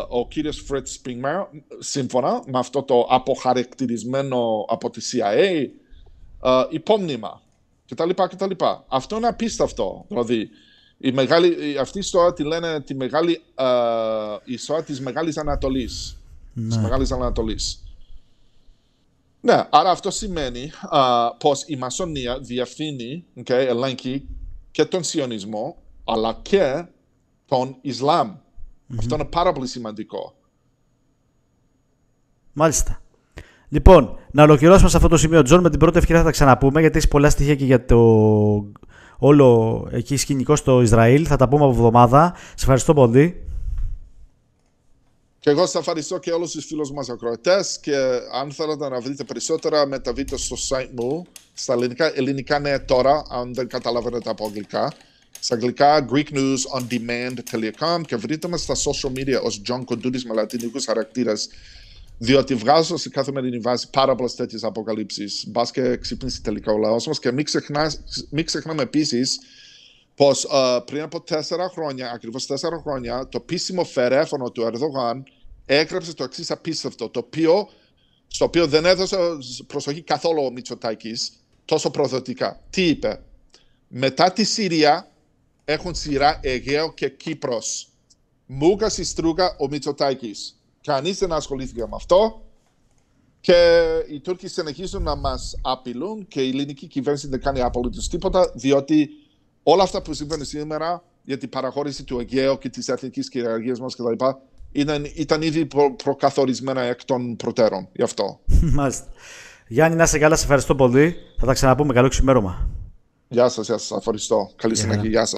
ο κύριος Φρετ Σπίγμερ σύμφωνα με αυτό το αποχαρακτηρισμένο από τη CIA ε, υπόμνημα κτλ. κτλ. Αυτό είναι απίστευτο. Δηλαδή, η μεγάλη, αυτή η ιστορία τη λένε τη μεγάλη, ε, η ιστορία της Μεγάλης Ανατολής. Ναι. Της Μεγάλης Ανατολής. Ναι, άρα αυτό σημαίνει ε, πως η μασονία διευθύνει, okay, ελέγχει και τον σιωνισμό, αλλά και τον ισλαμ mm-hmm. Αυτό είναι πάρα πολύ σημαντικό. Μάλιστα. Λοιπόν, να ολοκληρώσουμε σε αυτό το σημείο, Τζον. Με την πρώτη ευκαιρία θα τα ξαναπούμε γιατί έχεις πολλά στοιχεία και για το όλο εκεί σκηνικό στο Ισραήλ. Θα τα πούμε από εβδομάδα. Σε ευχαριστώ πολύ. Και εγώ σας ευχαριστώ και όλους τους φίλους μας ακροατές. Και αν θέλετε να βρείτε περισσότερα, μεταβείτε στο site μου στα ελληνικά, ελληνικά ναι τώρα, αν δεν καταλαβαίνετε από αγγλικά. Στα αγγλικά greeknewsondemand.com και βρείτε μας στα social media ως John Κοντούρης με λατινικούς χαρακτήρες διότι βγάζω σε καθημερινή βάση πάρα πολλές τέτοιες αποκαλύψεις. Μπας και ξυπνήσει τελικά ο λαός μας. Και μην, ξεχνά, μην ξεχνάμε επίσης πως uh, ε, πριν από τέσσερα χρόνια, ακριβώς τέσσερα χρόνια, το πίσιμο φερέφωνο του Ερδογάν έγραψε το εξής απίστευτο, το οποίο, στο οποίο δεν έδωσε προσοχή καθόλου ο Μητσοτάκης τόσο προδοτικά. Τι είπε, Μετά τη Συρία έχουν σειρά Αιγαίο και κύπρος, Μούγκας στη Στρούγκα ο Μιτσοτάκη. Κανείς δεν ασχολήθηκε με αυτό. Και οι Τούρκοι συνεχίζουν να μας απειλούν και η ελληνική κυβέρνηση δεν κάνει απολύτως τίποτα, διότι όλα αυτά που συμβαίνουν σήμερα για την παραχώρηση του Αιγαίου και της εθνικής κυριαρχίας μας κτλ. Ήταν, ήταν ήδη προ, προκαθορισμένα εκ των προτέρων. Γι' αυτό. [LAUGHS] Μάλιστα. Γιάννη, να είσαι καλά, σε ευχαριστώ πολύ. Θα τα ξαναπούμε. Καλό ξημέρωμα. Γεια σας, γεια σας. Ευχαριστώ. Καλή συνέχεια. Γεια σας.